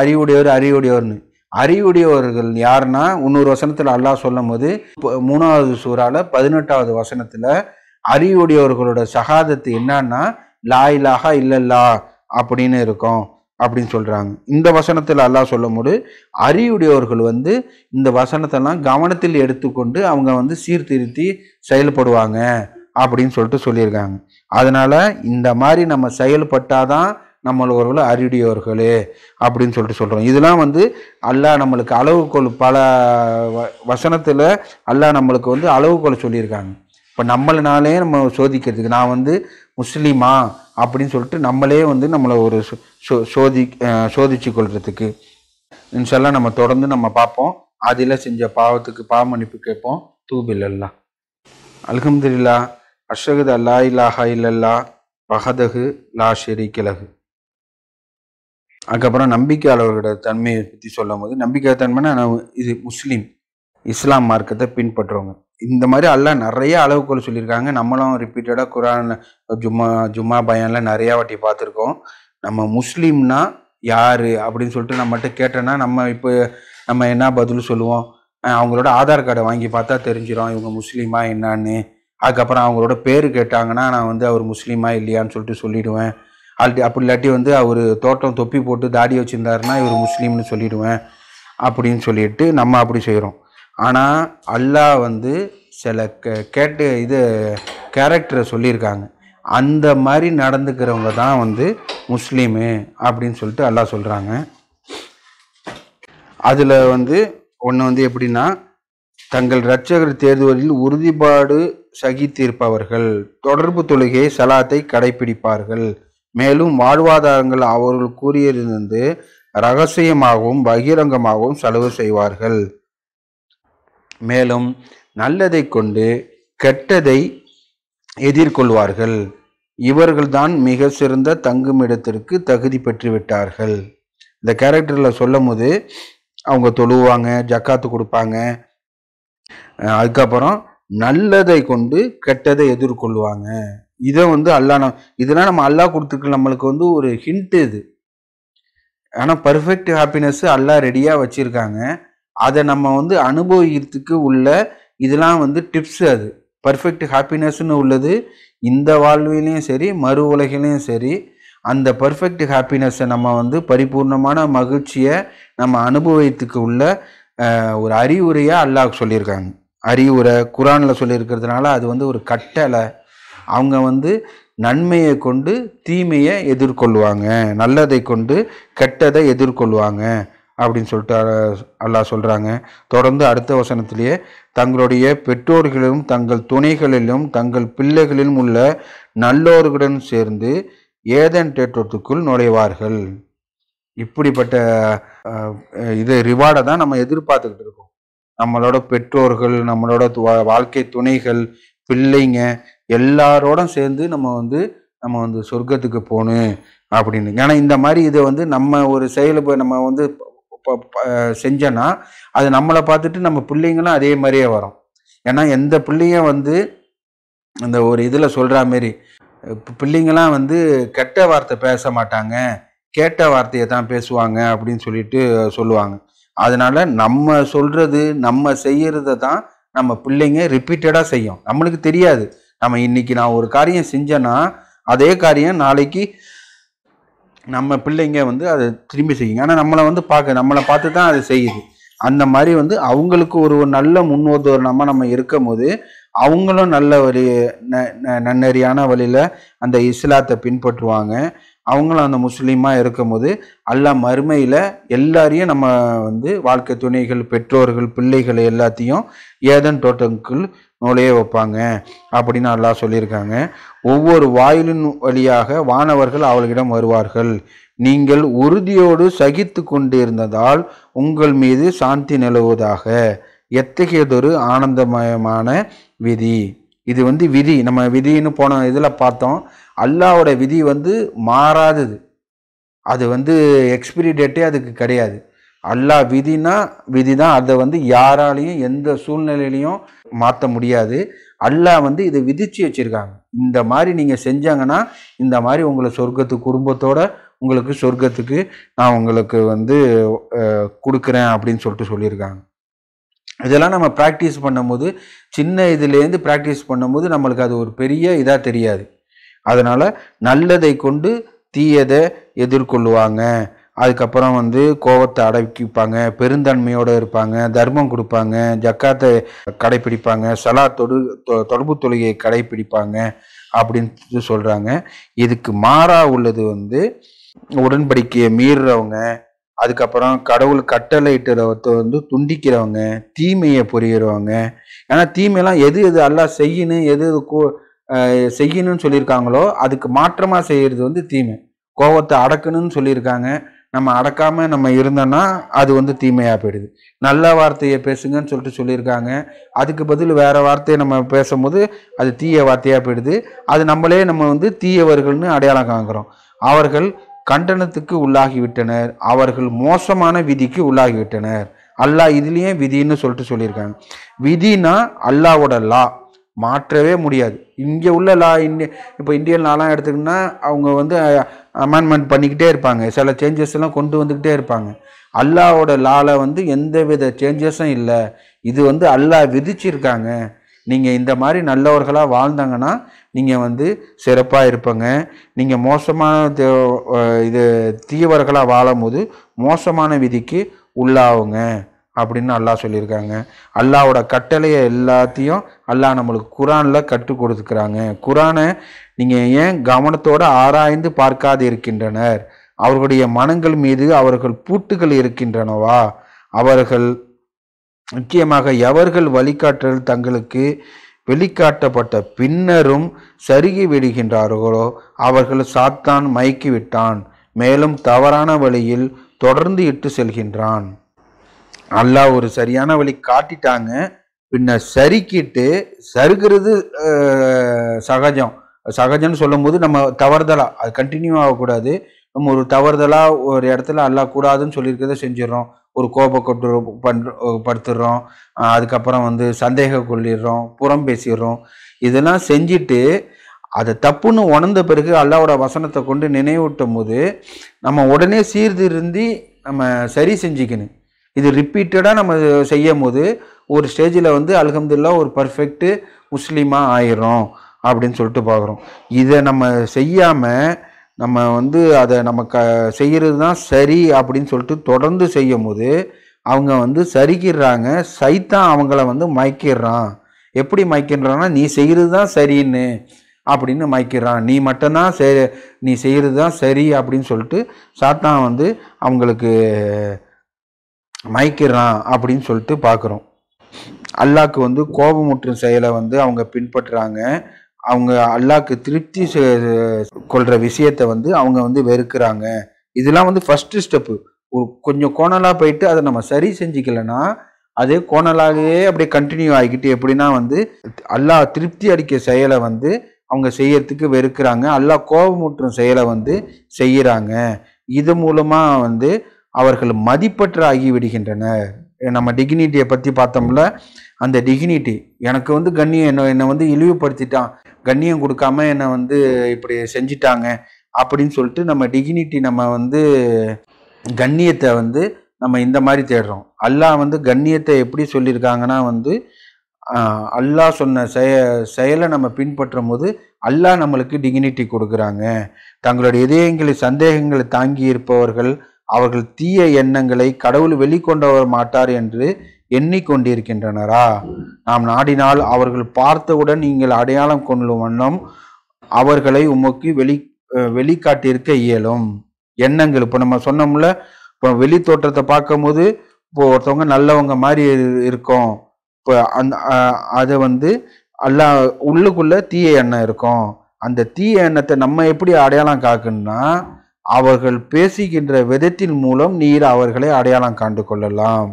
அறிவுடையவர் அறிவுடையவர்னு அறிவுடையவர்கள் யாருன்னா இன்னொரு வசனத்தில் அல்லாஹ் சொல்லும் போது மூணாவது சூறால பதினெட்டாவது வசனத்தில் அறிவுடையவர்களோட சகாதத்து என்னன்னா லா இலாகா இல்லல்லா அப்படின்னு இருக்கும் அப்படின்னு சொல்கிறாங்க இந்த வசனத்தில் அல்லாஹ் சொல்லும் போது அறிவுடையவர்கள் வந்து இந்த வசனத்தெல்லாம் கவனத்தில் எடுத்துக்கொண்டு அவங்க வந்து சீர்திருத்தி செயல்படுவாங்க அப்படின்னு சொல்லிட்டு சொல்லியிருக்காங்க அதனால் இந்த மாதிரி நம்ம செயல்பட்டாதான் நம்மள ஒரு அறிவுடையவர்களே அப்படின்னு சொல்லிட்டு சொல்கிறோம் இதெல்லாம் வந்து அல்லாஹ் நம்மளுக்கு அளவுகோல் பல வ வசனத்தில் அல்லாஹ் நம்மளுக்கு வந்து அளவுகோல் சொல்லியிருக்காங்க இப்போ நம்மளனாலே நம்ம சோதிக்கிறதுக்கு நான் வந்து முஸ்லீமா அப்படின்னு சொல்லிட்டு நம்மளே வந்து நம்மளை ஒரு சோ சோதி சோதிச்சு கொள்றதுக்கு இன்ஷெல்லாம் நம்ம தொடர்ந்து நம்ம பார்ப்போம் அதில் செஞ்ச பாவத்துக்கு பாவ மன்னிப்பு கேட்போம் தூபில் அல்லா அலகம்துல்லா அஷகது அல்லா இல்லாஹா இல்லல்லா பஹதகு லாஷெரி கிழகு அதுக்கப்புறம் நம்பிக்கையாளர்களோட தன்மையை பற்றி சொல்லும் போது நம்பிக்கை தன்மைனா இது முஸ்லீம் இஸ்லாம் மார்க்கத்தை பின்பற்றுறவங்க இந்த மாதிரி அல்ல நிறைய அளவுக்குள் சொல்லியிருக்காங்க நம்மளும் ரிப்பீட்டடாக குரான் ஜும்மா ஜும்மா பயனில் நிறையா வாட்டி பார்த்துருக்கோம் நம்ம முஸ்லீம்னா யார் அப்படின்னு சொல்லிட்டு நம்மகிட்ட கேட்டோன்னா நம்ம இப்போ நம்ம என்ன பதில் சொல்லுவோம் அவங்களோட ஆதார் கார்டை வாங்கி பார்த்தா தெரிஞ்சிடும் இவங்க முஸ்லீமா என்னான்னு அதுக்கப்புறம் அவங்களோட பேர் கேட்டாங்கன்னா நான் வந்து அவர் முஸ்லீமா இல்லையான்னு சொல்லிட்டு சொல்லிடுவேன் ஆல்ரெடி அப்படி இல்லாட்டி வந்து அவர் தோட்டம் தொப்பி போட்டு தாடி வச்சுருந்தாருன்னா இவர் முஸ்லீம்னு சொல்லிடுவேன் அப்படின்னு சொல்லிட்டு நம்ம அப்படி செய்கிறோம் ஆனால் அல்லாஹ் வந்து சில கேட்டு இது கேரக்டரை சொல்லியிருக்காங்க அந்த மாதிரி நடந்துக்கிறவங்க தான் வந்து முஸ்லீமு அப்படின்னு சொல்லிட்டு அல்லாஹ் சொல்கிறாங்க அதில் வந்து ஒன்று வந்து எப்படின்னா தங்கள் இரட்சகர் தேர்தலில் உறுதிப்பாடு சகித்திருப்பவர்கள் தொடர்பு தொழுகையை சலாத்தை கடைபிடிப்பார்கள் மேலும் வாழ்வாதாரங்கள் அவர்கள் கூறியதிலிருந்து ரகசியமாகவும் பகிரங்கமாகவும் செலவு செய்வார்கள் மேலும் நல்லதை கொண்டு கெட்டதை எதிர்கொள்வார்கள் இவர்கள்தான் மிக சிறந்த தங்குமிடத்திற்கு தகுதி பெற்றுவிட்டார்கள் இந்த கேரக்டரில் சொல்லும் போது அவங்க தொழுவாங்க ஜக்காத்து கொடுப்பாங்க அதுக்கப்புறம் நல்லதை கொண்டு கெட்டதை எதிர்கொள்வாங்க இதை வந்து அல்லா இதெல்லாம் நம்ம அல்லா கொடுத்துருக்கு நம்மளுக்கு வந்து ஒரு ஹிண்ட் இது ஆனால் பர்ஃபெக்ட் ஹாப்பினஸ் அல்லா ரெடியாக வச்சுருக்காங்க அதை நம்ம வந்து அனுபவிக்கிறதுக்கு உள்ள இதெல்லாம் வந்து டிப்ஸ் அது பர்ஃபெக்ட் ஹாப்பினஸ்ன்னு உள்ளது இந்த வாழ்விலையும் சரி மறு உலகிலையும் சரி அந்த பர்ஃபெக்ட் ஹாப்பினஸ்ஸை நம்ம வந்து பரிபூர்ணமான மகிழ்ச்சியை நம்ம அனுபவித்துக்கு உள்ள ஒரு அறிவுரையாக அல்லாஹ் சொல்லியிருக்காங்க அறிவுரை குரானில் சொல்லியிருக்கிறதுனால அது வந்து ஒரு கட்டளை அவங்க வந்து நன்மையை கொண்டு தீமையை எதிர்கொள்வாங்க நல்லதை கொண்டு கெட்டதை எதிர்கொள்வாங்க அப்படின்னு சொல்லிட்டு அல்லா சொல்கிறாங்க தொடர்ந்து அடுத்த வசனத்திலேயே தங்களுடைய பெற்றோர்களிலும் தங்கள் துணைகளிலும் தங்கள் பிள்ளைகளிலும் உள்ள நல்லோர்களுடன் சேர்ந்து ஏதன் தேற்றத்துக்குள் நுழைவார்கள் இப்படிப்பட்ட இது ரிவார்டை தான் நம்ம எதிர்பார்த்துக்கிட்டு இருக்கோம் நம்மளோட பெற்றோர்கள் நம்மளோட வாழ்க்கை துணைகள் பிள்ளைங்க எல்லாரோடும் சேர்ந்து நம்ம வந்து நம்ம வந்து சொர்க்கத்துக்கு போகணும் அப்படின்னு ஏன்னா இந்த மாதிரி இதை வந்து நம்ம ஒரு செயலை நம்ம வந்து செஞ்சோன்னா அது நம்மளை பார்த்துட்டு நம்ம பிள்ளைங்களும் அதே மாதிரியே வரும் ஏன்னா எந்த பிள்ளைங்க வந்து அந்த ஒரு இதில் சொல்கிற மாரி பிள்ளைங்களாம் வந்து கெட்ட வார்த்தை பேச மாட்டாங்க கேட்ட வார்த்தையை தான் பேசுவாங்க அப்படின்னு சொல்லிட்டு சொல்லுவாங்க அதனால் நம்ம சொல்கிறது நம்ம செய்கிறத தான் நம்ம பிள்ளைங்க ரிப்பீட்டடாக செய்யும் நம்மளுக்கு தெரியாது நம்ம இன்னைக்கு நான் ஒரு காரியம் செஞ்சேன்னா அதே காரியம் நாளைக்கு நம்ம பிள்ளைங்க வந்து அதை திரும்பி செய்யும் ஆனால் நம்மளை வந்து பார்க்க நம்மளை பார்த்து தான் அதை செய்யுது அந்த மாதிரி வந்து அவங்களுக்கு ஒரு நல்ல முன்னுதாரணமாக நம்ம இருக்கும் போது அவங்களும் நல்ல வழி நன்னறியான வழியில் அந்த இஸ்லாத்தை பின்பற்றுவாங்க அவங்களும் அந்த முஸ்லீமாக இருக்கும்போது அல்லா மறுமையில் எல்லாரையும் நம்ம வந்து வாழ்க்கை துணைகள் பெற்றோர்கள் பிள்ளைகள் எல்லாத்தையும் ஏதன் தோட்டங்கள் நுழைய வைப்பாங்க அப்படின்னு அல்லா சொல்லியிருக்காங்க ஒவ்வொரு வாயிலின் வழியாக வானவர்கள் அவர்களிடம் வருவார்கள் நீங்கள் உறுதியோடு சகித்து கொண்டிருந்ததால் உங்கள் மீது சாந்தி நிலவுவதாக எத்தகையதொரு ஆனந்தமயமான விதி இது வந்து விதி நம்ம விதின்னு போன இதில் பார்த்தோம் அல்லாவோட விதி வந்து மாறாதது அது வந்து எக்ஸ்பிரி டேட்டே அதுக்கு கிடையாது அல்லா விதினா விதி தான் அதை வந்து யாராலையும் எந்த சூழ்நிலையிலையும் மாற்ற முடியாது அல்லா வந்து இதை விதிச்சு வச்சுருக்காங்க இந்த மாதிரி நீங்கள் செஞ்சாங்கன்னா இந்த மாதிரி உங்களை சொர்க்கத்து குடும்பத்தோட உங்களுக்கு சொர்க்கத்துக்கு நான் உங்களுக்கு வந்து கொடுக்குறேன் அப்படின்னு சொல்லிட்டு சொல்லியிருக்காங்க இதெல்லாம் நம்ம ப்ராக்டிஸ் பண்ணும்போது சின்ன இதுலேருந்து ப்ராக்டிஸ் பண்ணும்போது நம்மளுக்கு அது ஒரு பெரிய இதாக தெரியாது அதனால் நல்லதை கொண்டு தீயதை எதிர்கொள்ளுவாங்க அதுக்கப்புறம் வந்து கோபத்தை அடக்கிப்பாங்க பெருந்தன்மையோடு இருப்பாங்க தர்மம் கொடுப்பாங்க ஜக்காத்தை கடைப்பிடிப்பாங்க சலா தொடு தொடர்பு தொழுகையை கடைப்பிடிப்பாங்க அப்படின்னு சொல்கிறாங்க இதுக்கு மாறாக உள்ளது வந்து உடன்படிக்கையை மீறுறவங்க அதுக்கப்புறம் கடவுள் கட்டளை இட்டுறவத்தை வந்து துண்டிக்கிறவங்க தீமையை புரிகிறவங்க ஏன்னா தீமையெல்லாம் எது எது எல்லாம் செய்யணும் எது எது கோ செய்யணும்னு சொல்லியிருக்காங்களோ அதுக்கு மாற்றமாக செய்கிறது வந்து தீமை கோபத்தை அடக்கணும்னு சொல்லியிருக்காங்க நம்ம அடக்காம நம்ம இருந்தோம்னா அது வந்து தீமையாக போயிடுது நல்ல வார்த்தையை பேசுங்கன்னு சொல்லிட்டு சொல்லியிருக்காங்க அதுக்கு பதில் வேறு வார்த்தையை நம்ம பேசும்போது அது தீய வார்த்தையாக போயிடுது அது நம்மளே நம்ம வந்து தீயவர்கள்னு அடையாளம் காங்குறோம் அவர்கள் கண்டனத்துக்கு உள்ளாகிவிட்டனர் அவர்கள் மோசமான விதிக்கு உள்ளாகிவிட்டனர் அல்லாஹ் இதுலேயும் விதின்னு சொல்லிட்டு சொல்லியிருக்காங்க விதினா அல்லாவோட லா மாற்றவே முடியாது இங்கே உள்ள லா இந்திய இப்போ இந்தியன் லாலாம் எடுத்துக்கிட்டோம்னா அவங்க வந்து அமெண்ட்மெண்ட் பண்ணிக்கிட்டே இருப்பாங்க சில சேஞ்சஸ் எல்லாம் கொண்டு வந்துக்கிட்டே இருப்பாங்க அல்லாவோட லால வந்து எந்த வித சேஞ்சஸும் இல்லை இது வந்து அல்லா விதிச்சிருக்காங்க நீங்கள் இந்த மாதிரி நல்லவர்களாக வாழ்ந்தாங்கன்னா நீங்கள் வந்து சிறப்பாக இருப்பங்க நீங்கள் மோசமான இது தீவர்களாக வாழும்போது மோசமான விதிக்கு உள்ளாவுங்க அப்படின்னு அல்லாஹ் சொல்லியிருக்காங்க அல்லாவோட கட்டளையை எல்லாத்தையும் அல்லாஹ் நம்மளுக்கு குரானில் கற்றுக் கொடுத்துக்கிறாங்க குரானை நீங்கள் ஏன் கவனத்தோடு ஆராய்ந்து பார்க்காது இருக்கின்றனர் அவர்களுடைய மனங்கள் மீது அவர்கள் பூட்டுகள் இருக்கின்றனவா அவர்கள் முக்கியமாக எவர்கள் வழிகாட்டல் தங்களுக்கு வெளிக்காட்டப்பட்ட பின்னரும் சருகி விடுகின்றார்களோ அவர்கள் சாத்தான் மயக்கிவிட்டான் மேலும் தவறான வழியில் தொடர்ந்து இட்டு செல்கின்றான் நல்லா ஒரு சரியான வழி காட்டிட்டாங்க பின்ன சறுக்கிட்டு சறுக்கிறது சகஜம் சகஜம்னு சொல்லும் போது நம்ம தவறுதலாக அது கண்டினியூ ஆகக்கூடாது நம்ம ஒரு தவறுதலாக ஒரு இடத்துல அல்லா கூடாதுன்னு சொல்லியிருக்கிறத செஞ்சிடறோம் ஒரு கோப கொட்டு பண் படுத்துடுறோம் அதுக்கப்புறம் வந்து சந்தேக கொள்ளிடுறோம் புறம் பேசிடுறோம் இதெல்லாம் செஞ்சுட்டு அதை தப்புன்னு உணர்ந்த பிறகு அல்லாவோட வசனத்தை கொண்டு நினைவூட்டும் போது நம்ம உடனே சீர்திருந்தி நம்ம சரி செஞ்சுக்கணும் இது ரிப்பீட்டடாக நம்ம செய்யும் போது ஒரு ஸ்டேஜில் வந்து அலகம்துல்லா ஒரு பர்ஃபெக்ட்டு முஸ்லீமாக ஆயிரும் அப்படின்னு சொல்லிட்டு பார்க்குறோம் இதை நம்ம செய்யாமல் நம்ம வந்து அதை நம்ம க செய்கிறது தான் சரி அப்படின்னு சொல்லிட்டு தொடர்ந்து செய்யும் போது அவங்க வந்து சரிக்கிறாங்க சைத்தான் அவங்கள வந்து மயக்கிடுறான் எப்படி மயக்கிடுறான்னா நீ செய்கிறது தான் சரின்னு அப்படின்னு மயக்கிறான் நீ மட்டும்தான் சரி நீ செய்கிறது தான் சரி அப்படின்னு சொல்லிட்டு சாத்தான் வந்து அவங்களுக்கு மயக்கிறான் அப்படின்னு சொல்லிட்டு பார்க்குறோம் அல்லாக்கு வந்து கோபமுற்ற செயலை வந்து அவங்க பின்பற்றுறாங்க அவங்க அல்லாக்கு திருப்தி கொள்கிற விஷயத்தை வந்து அவங்க வந்து வெறுக்கிறாங்க இதெல்லாம் வந்து ஃபஸ்ட்டு ஸ்டெப்பு ஒரு கொஞ்சம் கோணலாக போயிட்டு அதை நம்ம சரி செஞ்சுக்கலன்னா அது கோணலாகவே அப்படியே கண்டினியூ ஆகிக்கிட்டு எப்படின்னா வந்து அல்லாஹ் திருப்தி அடிக்க செயலை வந்து அவங்க செய்யறதுக்கு வெறுக்கிறாங்க அல்லாஹ் கோபமூற்றும் செயலை வந்து செய்கிறாங்க இது மூலமாக வந்து அவர்கள் மதிப்பற்ற ஆகிவிடுகின்றனர் நம்ம டிக்னிட்டியை பற்றி பார்த்தோம்ல அந்த டிக்னிட்டி எனக்கு வந்து கண்ணியம் என்ன என்னை வந்து இழிவுபடுத்திட்டான் கண்ணியம் கொடுக்காம என்னை வந்து இப்படி செஞ்சிட்டாங்க அப்படின்னு சொல்லிட்டு நம்ம டிக்னிட்டி நம்ம வந்து கண்ணியத்தை வந்து நம்ம இந்த மாதிரி தேடுறோம் அல்லாஹ் வந்து கண்ணியத்தை எப்படி சொல்லியிருக்காங்கன்னா வந்து அல்லாஹ் சொன்ன செய செயலை நம்ம பின்பற்றும் போது அல்லாஹ் நம்மளுக்கு டிக்னிட்டி கொடுக்குறாங்க தங்களுடைய இதயங்களை சந்தேகங்களை தாங்கி இருப்பவர்கள் அவர்கள் தீய எண்ணங்களை கடவுள் வெளிக்கொண்டவர் மாட்டார் என்று எண்ணிக்கொண்டிருக்கின்றனரா நாம் நாடினால் அவர்கள் பார்த்தவுடன் நீங்கள் அடையாளம் கொள்ளும் வண்ணம் அவர்களை உமக்கு வெளி வெளிக்காட்டியிருக்க இயலும் எண்ணங்கள் இப்போ நம்ம சொன்னோம்ல இப்போ வெளி தோற்றத்தை பார்க்கும்போது இப்போ ஒருத்தவங்க நல்லவங்க மாதிரி இருக்கும் இப்போ அந்த அதை வந்து எல்லா உள்ளுக்குள்ள தீய எண்ணம் இருக்கும் அந்த தீய எண்ணத்தை நம்ம எப்படி அடையாளம் காக்குன்னா அவர்கள் பேசுகின்ற விதத்தின் மூலம் நீர் அவர்களை அடையாளம் காண்டு கொள்ளலாம்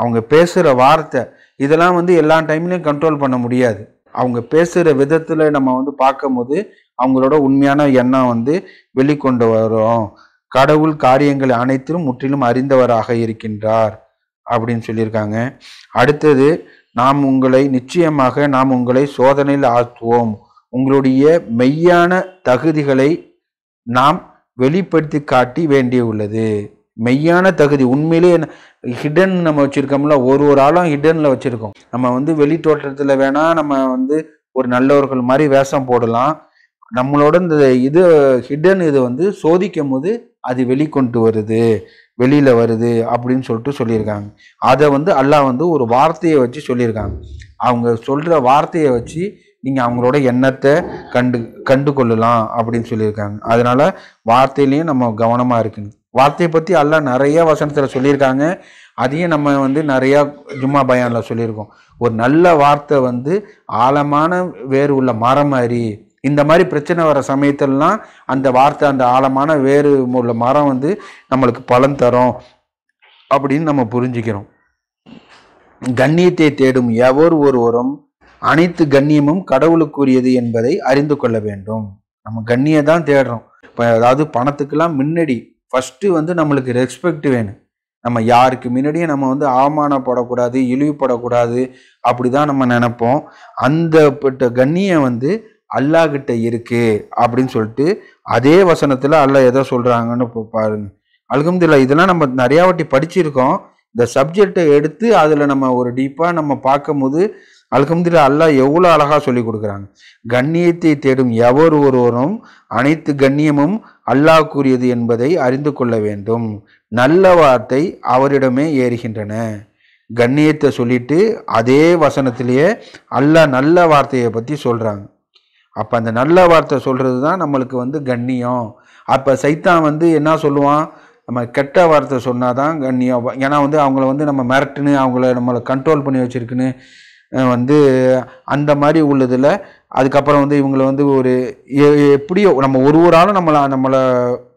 அவங்க பேசுகிற வார்த்தை இதெல்லாம் வந்து எல்லா டைம்லையும் கண்ட்ரோல் பண்ண முடியாது அவங்க பேசுகிற விதத்தில் நம்ம வந்து பார்க்கும்போது அவங்களோட உண்மையான எண்ணம் வந்து வெளிக்கொண்டு வரும் கடவுள் காரியங்கள் அனைத்திலும் முற்றிலும் அறிந்தவராக இருக்கின்றார் அப்படின்னு சொல்லியிருக்காங்க அடுத்தது நாம் உங்களை நிச்சயமாக நாம் உங்களை சோதனையில் ஆற்றுவோம் உங்களுடைய மெய்யான தகுதிகளை நாம் வெளிப்படுத்தி காட்டி வேண்டிய உள்ளது மெய்யான தகுதி உண்மையிலே ஹிடன் நம்ம வச்சுருக்கோம்ல ஒரு ஒரு ஆளும் ஹிடனில் வச்சுருக்கோம் நம்ம வந்து வெளி தோற்றத்தில் வேணால் நம்ம வந்து ஒரு நல்லவர்கள் மாதிரி வேஷம் போடலாம் நம்மளோட இந்த இது ஹிடன் இது வந்து சோதிக்கும் போது அது வெளிக்கொண்டு வருது வெளியில் வருது அப்படின்னு சொல்லிட்டு சொல்லியிருக்காங்க அதை வந்து அல்லாஹ் வந்து ஒரு வார்த்தையை வச்சு சொல்லியிருக்காங்க அவங்க சொல்கிற வார்த்தையை வச்சு நீங்கள் அவங்களோட எண்ணத்தை கண்டு கண்டு கொள்ளலாம் அப்படின்னு சொல்லியிருக்காங்க அதனால் வார்த்தையிலையும் நம்ம கவனமாக இருக்குங்க வார்த்தையை பற்றி எல்லாம் நிறைய வசனத்தில் சொல்லியிருக்காங்க அதையும் நம்ம வந்து நிறையா ஜும்மா பயானில் சொல்லியிருக்கோம் ஒரு நல்ல வார்த்தை வந்து ஆழமான வேறு உள்ள மரம் மாதிரி இந்த மாதிரி பிரச்சனை வர சமயத்திலலாம் அந்த வார்த்தை அந்த ஆழமான வேறு உள்ள மரம் வந்து நம்மளுக்கு பலன் தரும் அப்படின்னு நம்ம புரிஞ்சுக்கிறோம் கண்ணியத்தை தேடும் எவர் ஒருவரும் அனைத்து கண்ணியமும் கடவுளுக்குரியது என்பதை அறிந்து கொள்ள வேண்டும் நம்ம கண்ணியை தான் தேடுறோம் இப்போ அதாவது பணத்துக்கெல்லாம் முன்னாடி ஃபஸ்ட்டு வந்து நம்மளுக்கு ரெஸ்பெக்ட் வேணும் நம்ம யாருக்கு முன்னாடியும் நம்ம வந்து அவமானப்படக்கூடாது இழிவுபடக்கூடாது அப்படி தான் நம்ம நினைப்போம் அந்த கண்ணியம் வந்து அல்லாஹ்கிட்ட இருக்கு அப்படின்னு சொல்லிட்டு அதே வசனத்தில் அல்லாஹ் எதை சொல்கிறாங்கன்னு பாருங்க அலகம்துல்லா இதெல்லாம் நம்ம நிறையா வாட்டி படிச்சிருக்கோம் இந்த சப்ஜெக்டை எடுத்து அதில் நம்ம ஒரு டீப்பாக நம்ம பார்க்கும்போது அலகம்துல்லா அல்லாஹ் எவ்வளோ அழகாக சொல்லி கொடுக்குறாங்க கண்ணியத்தை தேடும் எவர் ஒருவரும் அனைத்து கண்ணியமும் அல்லாஹ் கூறியது என்பதை அறிந்து கொள்ள வேண்டும் நல்ல வார்த்தை அவரிடமே ஏறுகின்றன கண்ணியத்தை சொல்லிட்டு அதே வசனத்திலேயே அல்லாஹ் நல்ல வார்த்தையை பற்றி சொல்கிறாங்க அப்போ அந்த நல்ல வார்த்தை சொல்கிறது தான் நம்மளுக்கு வந்து கண்ணியம் அப்போ சைத்தான் வந்து என்ன சொல்லுவான் நம்ம கெட்ட வார்த்தை சொன்னால் தான் கண்ணியம் ஏன்னா வந்து அவங்கள வந்து நம்ம மிரட்டுன்னு அவங்கள நம்மளை கண்ட்ரோல் பண்ணி வச்சுருக்குன்னு வந்து அந்த மாதிரி உள்ளதில் அதுக்கப்புறம் வந்து இவங்களை வந்து ஒரு எப்படியோ நம்ம ஒரு ஒரு ஆளும் நம்மளை நம்மளை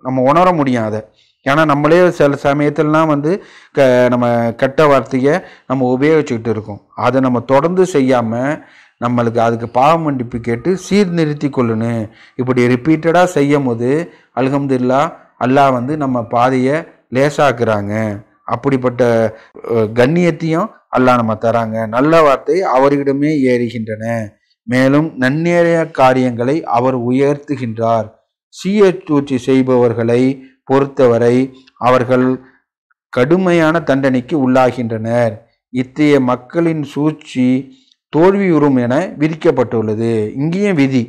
நம்ம உணர முடியும் அதை ஏன்னா நம்மளே சில சமயத்திலலாம் வந்து க நம்ம கெட்ட வார்த்தையை நம்ம உபயோகிச்சுக்கிட்டு இருக்கோம் அதை நம்ம தொடர்ந்து செய்யாமல் நம்மளுக்கு அதுக்கு பாவமண்டிப்பு மன்னிப்பு கேட்டு சீர்நிறுத்தி கொள்ளணும் இப்படி ரிப்பீட்டடாக செய்யும் போது அல்ஹம்துல்லா அல்லாஹ் வந்து நம்ம பாதையை லேசாக்குறாங்க அப்படிப்பட்ட கண்ணியத்தையும் அல்லா நம்ம தராங்க நல்ல வார்த்தை அவரிடமே ஏறுகின்றன மேலும் நன்னேறைய காரியங்களை அவர் உயர்த்துகின்றார் சீயச்சூழ்ச்சி செய்பவர்களை பொறுத்தவரை அவர்கள் கடுமையான தண்டனைக்கு உள்ளாகின்றனர் இத்தகைய மக்களின் சூழ்ச்சி தோல்வியுறும் என விதிக்கப்பட்டுள்ளது இங்கேயும் விதி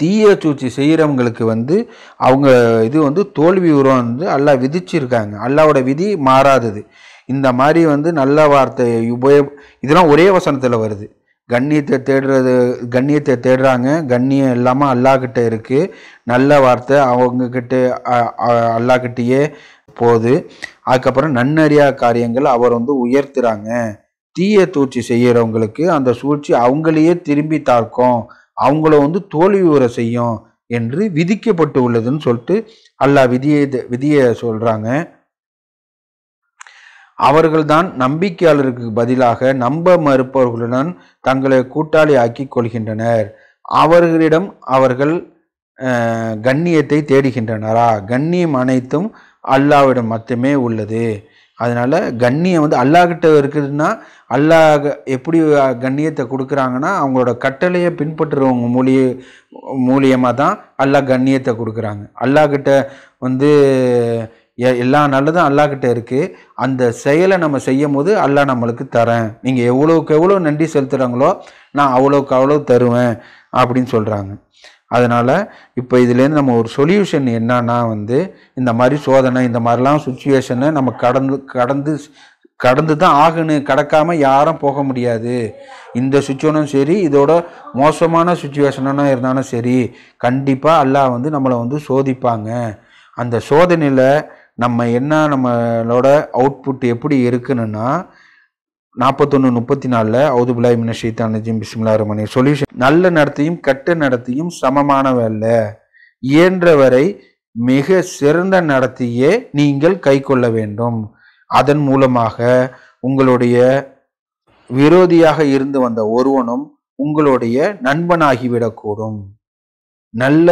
தீய சூழ்ச்சி செய்கிறவங்களுக்கு வந்து அவங்க இது வந்து தோல்வி உரம் வந்து அல்லா விதிச்சிருக்காங்க அல்லாவோட விதி மாறாதது இந்த மாதிரி வந்து நல்ல வார்த்தையை உபயோ இதெல்லாம் ஒரே வசனத்தில் வருது கண்ணியத்தை தேடுறது கண்ணியத்தை தேடுறாங்க கண்ணியம் இல்லாமல் கிட்டே இருக்குது நல்ல வார்த்தை அவங்கக்கிட்ட கிட்டேயே போகுது அதுக்கப்புறம் நன்னறியா காரியங்கள் அவர் வந்து உயர்த்துறாங்க தீய தூச்சி செய்கிறவங்களுக்கு அந்த சூழ்ச்சி அவங்களையே திரும்பி தாக்கும் அவங்கள வந்து தோல்வி உற செய்யும் என்று விதிக்கப்பட்டு உள்ளதுன்னு சொல்லிட்டு அல்லா விதியை விதியை சொல்கிறாங்க அவர்கள்தான் நம்பிக்கையாளருக்கு பதிலாக நம்ப மறுப்பவர்களுடன் தங்களை கூட்டாளி ஆக்கி கொள்கின்றனர் அவர்களிடம் அவர்கள் கண்ணியத்தை தேடுகின்றனரா கண்ணியம் அனைத்தும் அல்லாவிடம் மட்டுமே உள்ளது அதனால் கண்ணியம் வந்து அல்லாக்கிட்ட இருக்குதுன்னா அல்லாஹ் எப்படி கண்ணியத்தை கொடுக்குறாங்கன்னா அவங்களோட கட்டளையை பின்பற்றுறவங்க மூலிய மூலியமாக தான் அல்லாஹ் கண்ணியத்தை கொடுக்குறாங்க அல்லாஹ்கிட்ட வந்து எல்லா நல்லதும் அல்லாக்கிட்ட இருக்குது அந்த செயலை நம்ம செய்யும் போது அல்லா நம்மளுக்கு தரேன் நீங்கள் எவ்வளோக்கு எவ்வளோ நன்றி செலுத்துகிறாங்களோ நான் அவ்வளோக்கு அவ்வளோ தருவேன் அப்படின்னு சொல்கிறாங்க அதனால் இப்போ இதுலேருந்து நம்ம ஒரு சொல்யூஷன் என்னன்னா வந்து இந்த மாதிரி சோதனை இந்த மாதிரிலாம் சுச்சுவேஷனை நம்ம கடந்து கடந்து கடந்து தான் ஆகணும் கடக்காமல் யாரும் போக முடியாது இந்த சுச்சுவேஷனும் சரி இதோட மோசமான சுச்சுவேஷனாக இருந்தாலும் சரி கண்டிப்பாக அல்லாஹ் வந்து நம்மளை வந்து சோதிப்பாங்க அந்த சோதனையில் நம்ம என்ன நம்மளோட அவுட்புட் எப்படி இருக்குன்னா நாற்பத்தொன்று முப்பத்தி நாலில் அவுதுபுலாய் மினஷீத்தான் நஜீம் பிஸ்மில்லா ரமணி சொல்யூஷன் நல்ல நடத்தையும் கெட்ட நடத்தையும் சமமானவல்ல இயன்றவரை மிக சிறந்த நடத்தையே நீங்கள் கை கொள்ள வேண்டும் அதன் மூலமாக உங்களுடைய விரோதியாக இருந்து வந்த ஒருவனும் உங்களுடைய நண்பனாகிவிடக்கூடும் நல்ல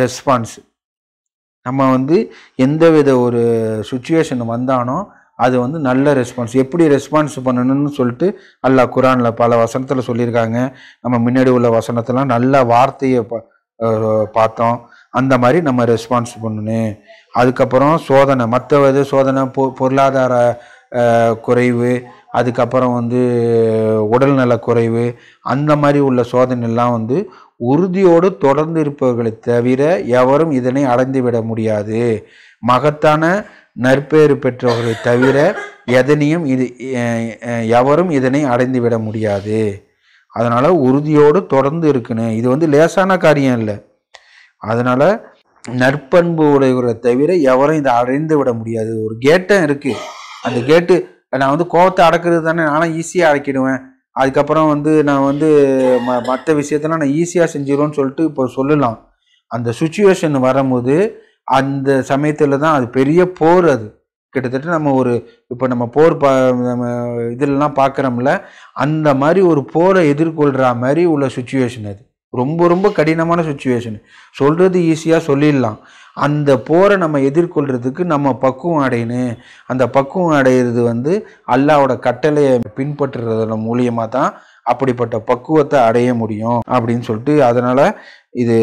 ரெஸ்பான்ஸ் நம்ம வந்து எந்த வித ஒரு சுச்சுவேஷன் வந்தானோ அது வந்து நல்ல ரெஸ்பான்ஸ் எப்படி ரெஸ்பான்ஸ் பண்ணணும்னு சொல்லிட்டு அல்லாஹ் குரானில் பல வசனத்தில் சொல்லியிருக்காங்க நம்ம முன்னாடி உள்ள வசனத்தெல்லாம் நல்ல வார்த்தையை பார்த்தோம் அந்த மாதிரி நம்ம ரெஸ்பான்ஸ் பண்ணணும் அதுக்கப்புறம் சோதனை மற்ற வித சோதனை பொ பொருளாதார குறைவு அதுக்கப்புறம் வந்து உடல்நல குறைவு அந்த மாதிரி உள்ள சோதனைலாம் வந்து உறுதியோடு தொடர்ந்து இருப்பவர்களை தவிர எவரும் இதனை அடைந்துவிட முடியாது மகத்தான நற்பெயர் பெற்றவர்களை தவிர எதனையும் இது எவரும் இதனை அடைந்துவிட முடியாது அதனால் உறுதியோடு தொடர்ந்து இருக்கணும் இது வந்து லேசான காரியம் இல்லை அதனால் நற்பண்பு உடையவரை தவிர எவரும் இதை அடைந்து விட முடியாது ஒரு கேட்டும் இருக்குது அந்த கேட்டு நான் வந்து கோபத்தை அடக்கிறது தானே நானும் ஈஸியாக அடக்கிடுவேன் அதுக்கப்புறம் வந்து நான் வந்து ம மற்ற விஷயத்தெல்லாம் நான் ஈஸியாக செஞ்சிடும்னு சொல்லிட்டு இப்போ சொல்லலாம் அந்த சுச்சுவேஷன் வரும்போது அந்த சமயத்தில் தான் அது பெரிய போர் அது கிட்டத்தட்ட நம்ம ஒரு இப்போ நம்ம போர் பா நம்ம இதிலலாம் பார்க்குறோம்ல அந்த மாதிரி ஒரு போரை எதிர்கொள்கிற மாதிரி உள்ள சுச்சுவேஷன் அது ரொம்ப ரொம்ப கடினமான சுச்சுவேஷன் சொல்கிறது ஈஸியாக சொல்லிடலாம் அந்த போரை நம்ம எதிர்கொள்றதுக்கு நம்ம பக்குவம் அடையணும் அந்த பக்குவம் அடையிறது வந்து அல்லாவோட கட்டளையை பின்பற்றுறதன் மூலியமாக தான் அப்படிப்பட்ட பக்குவத்தை அடைய முடியும் அப்படின்னு சொல்லிட்டு அதனால் இது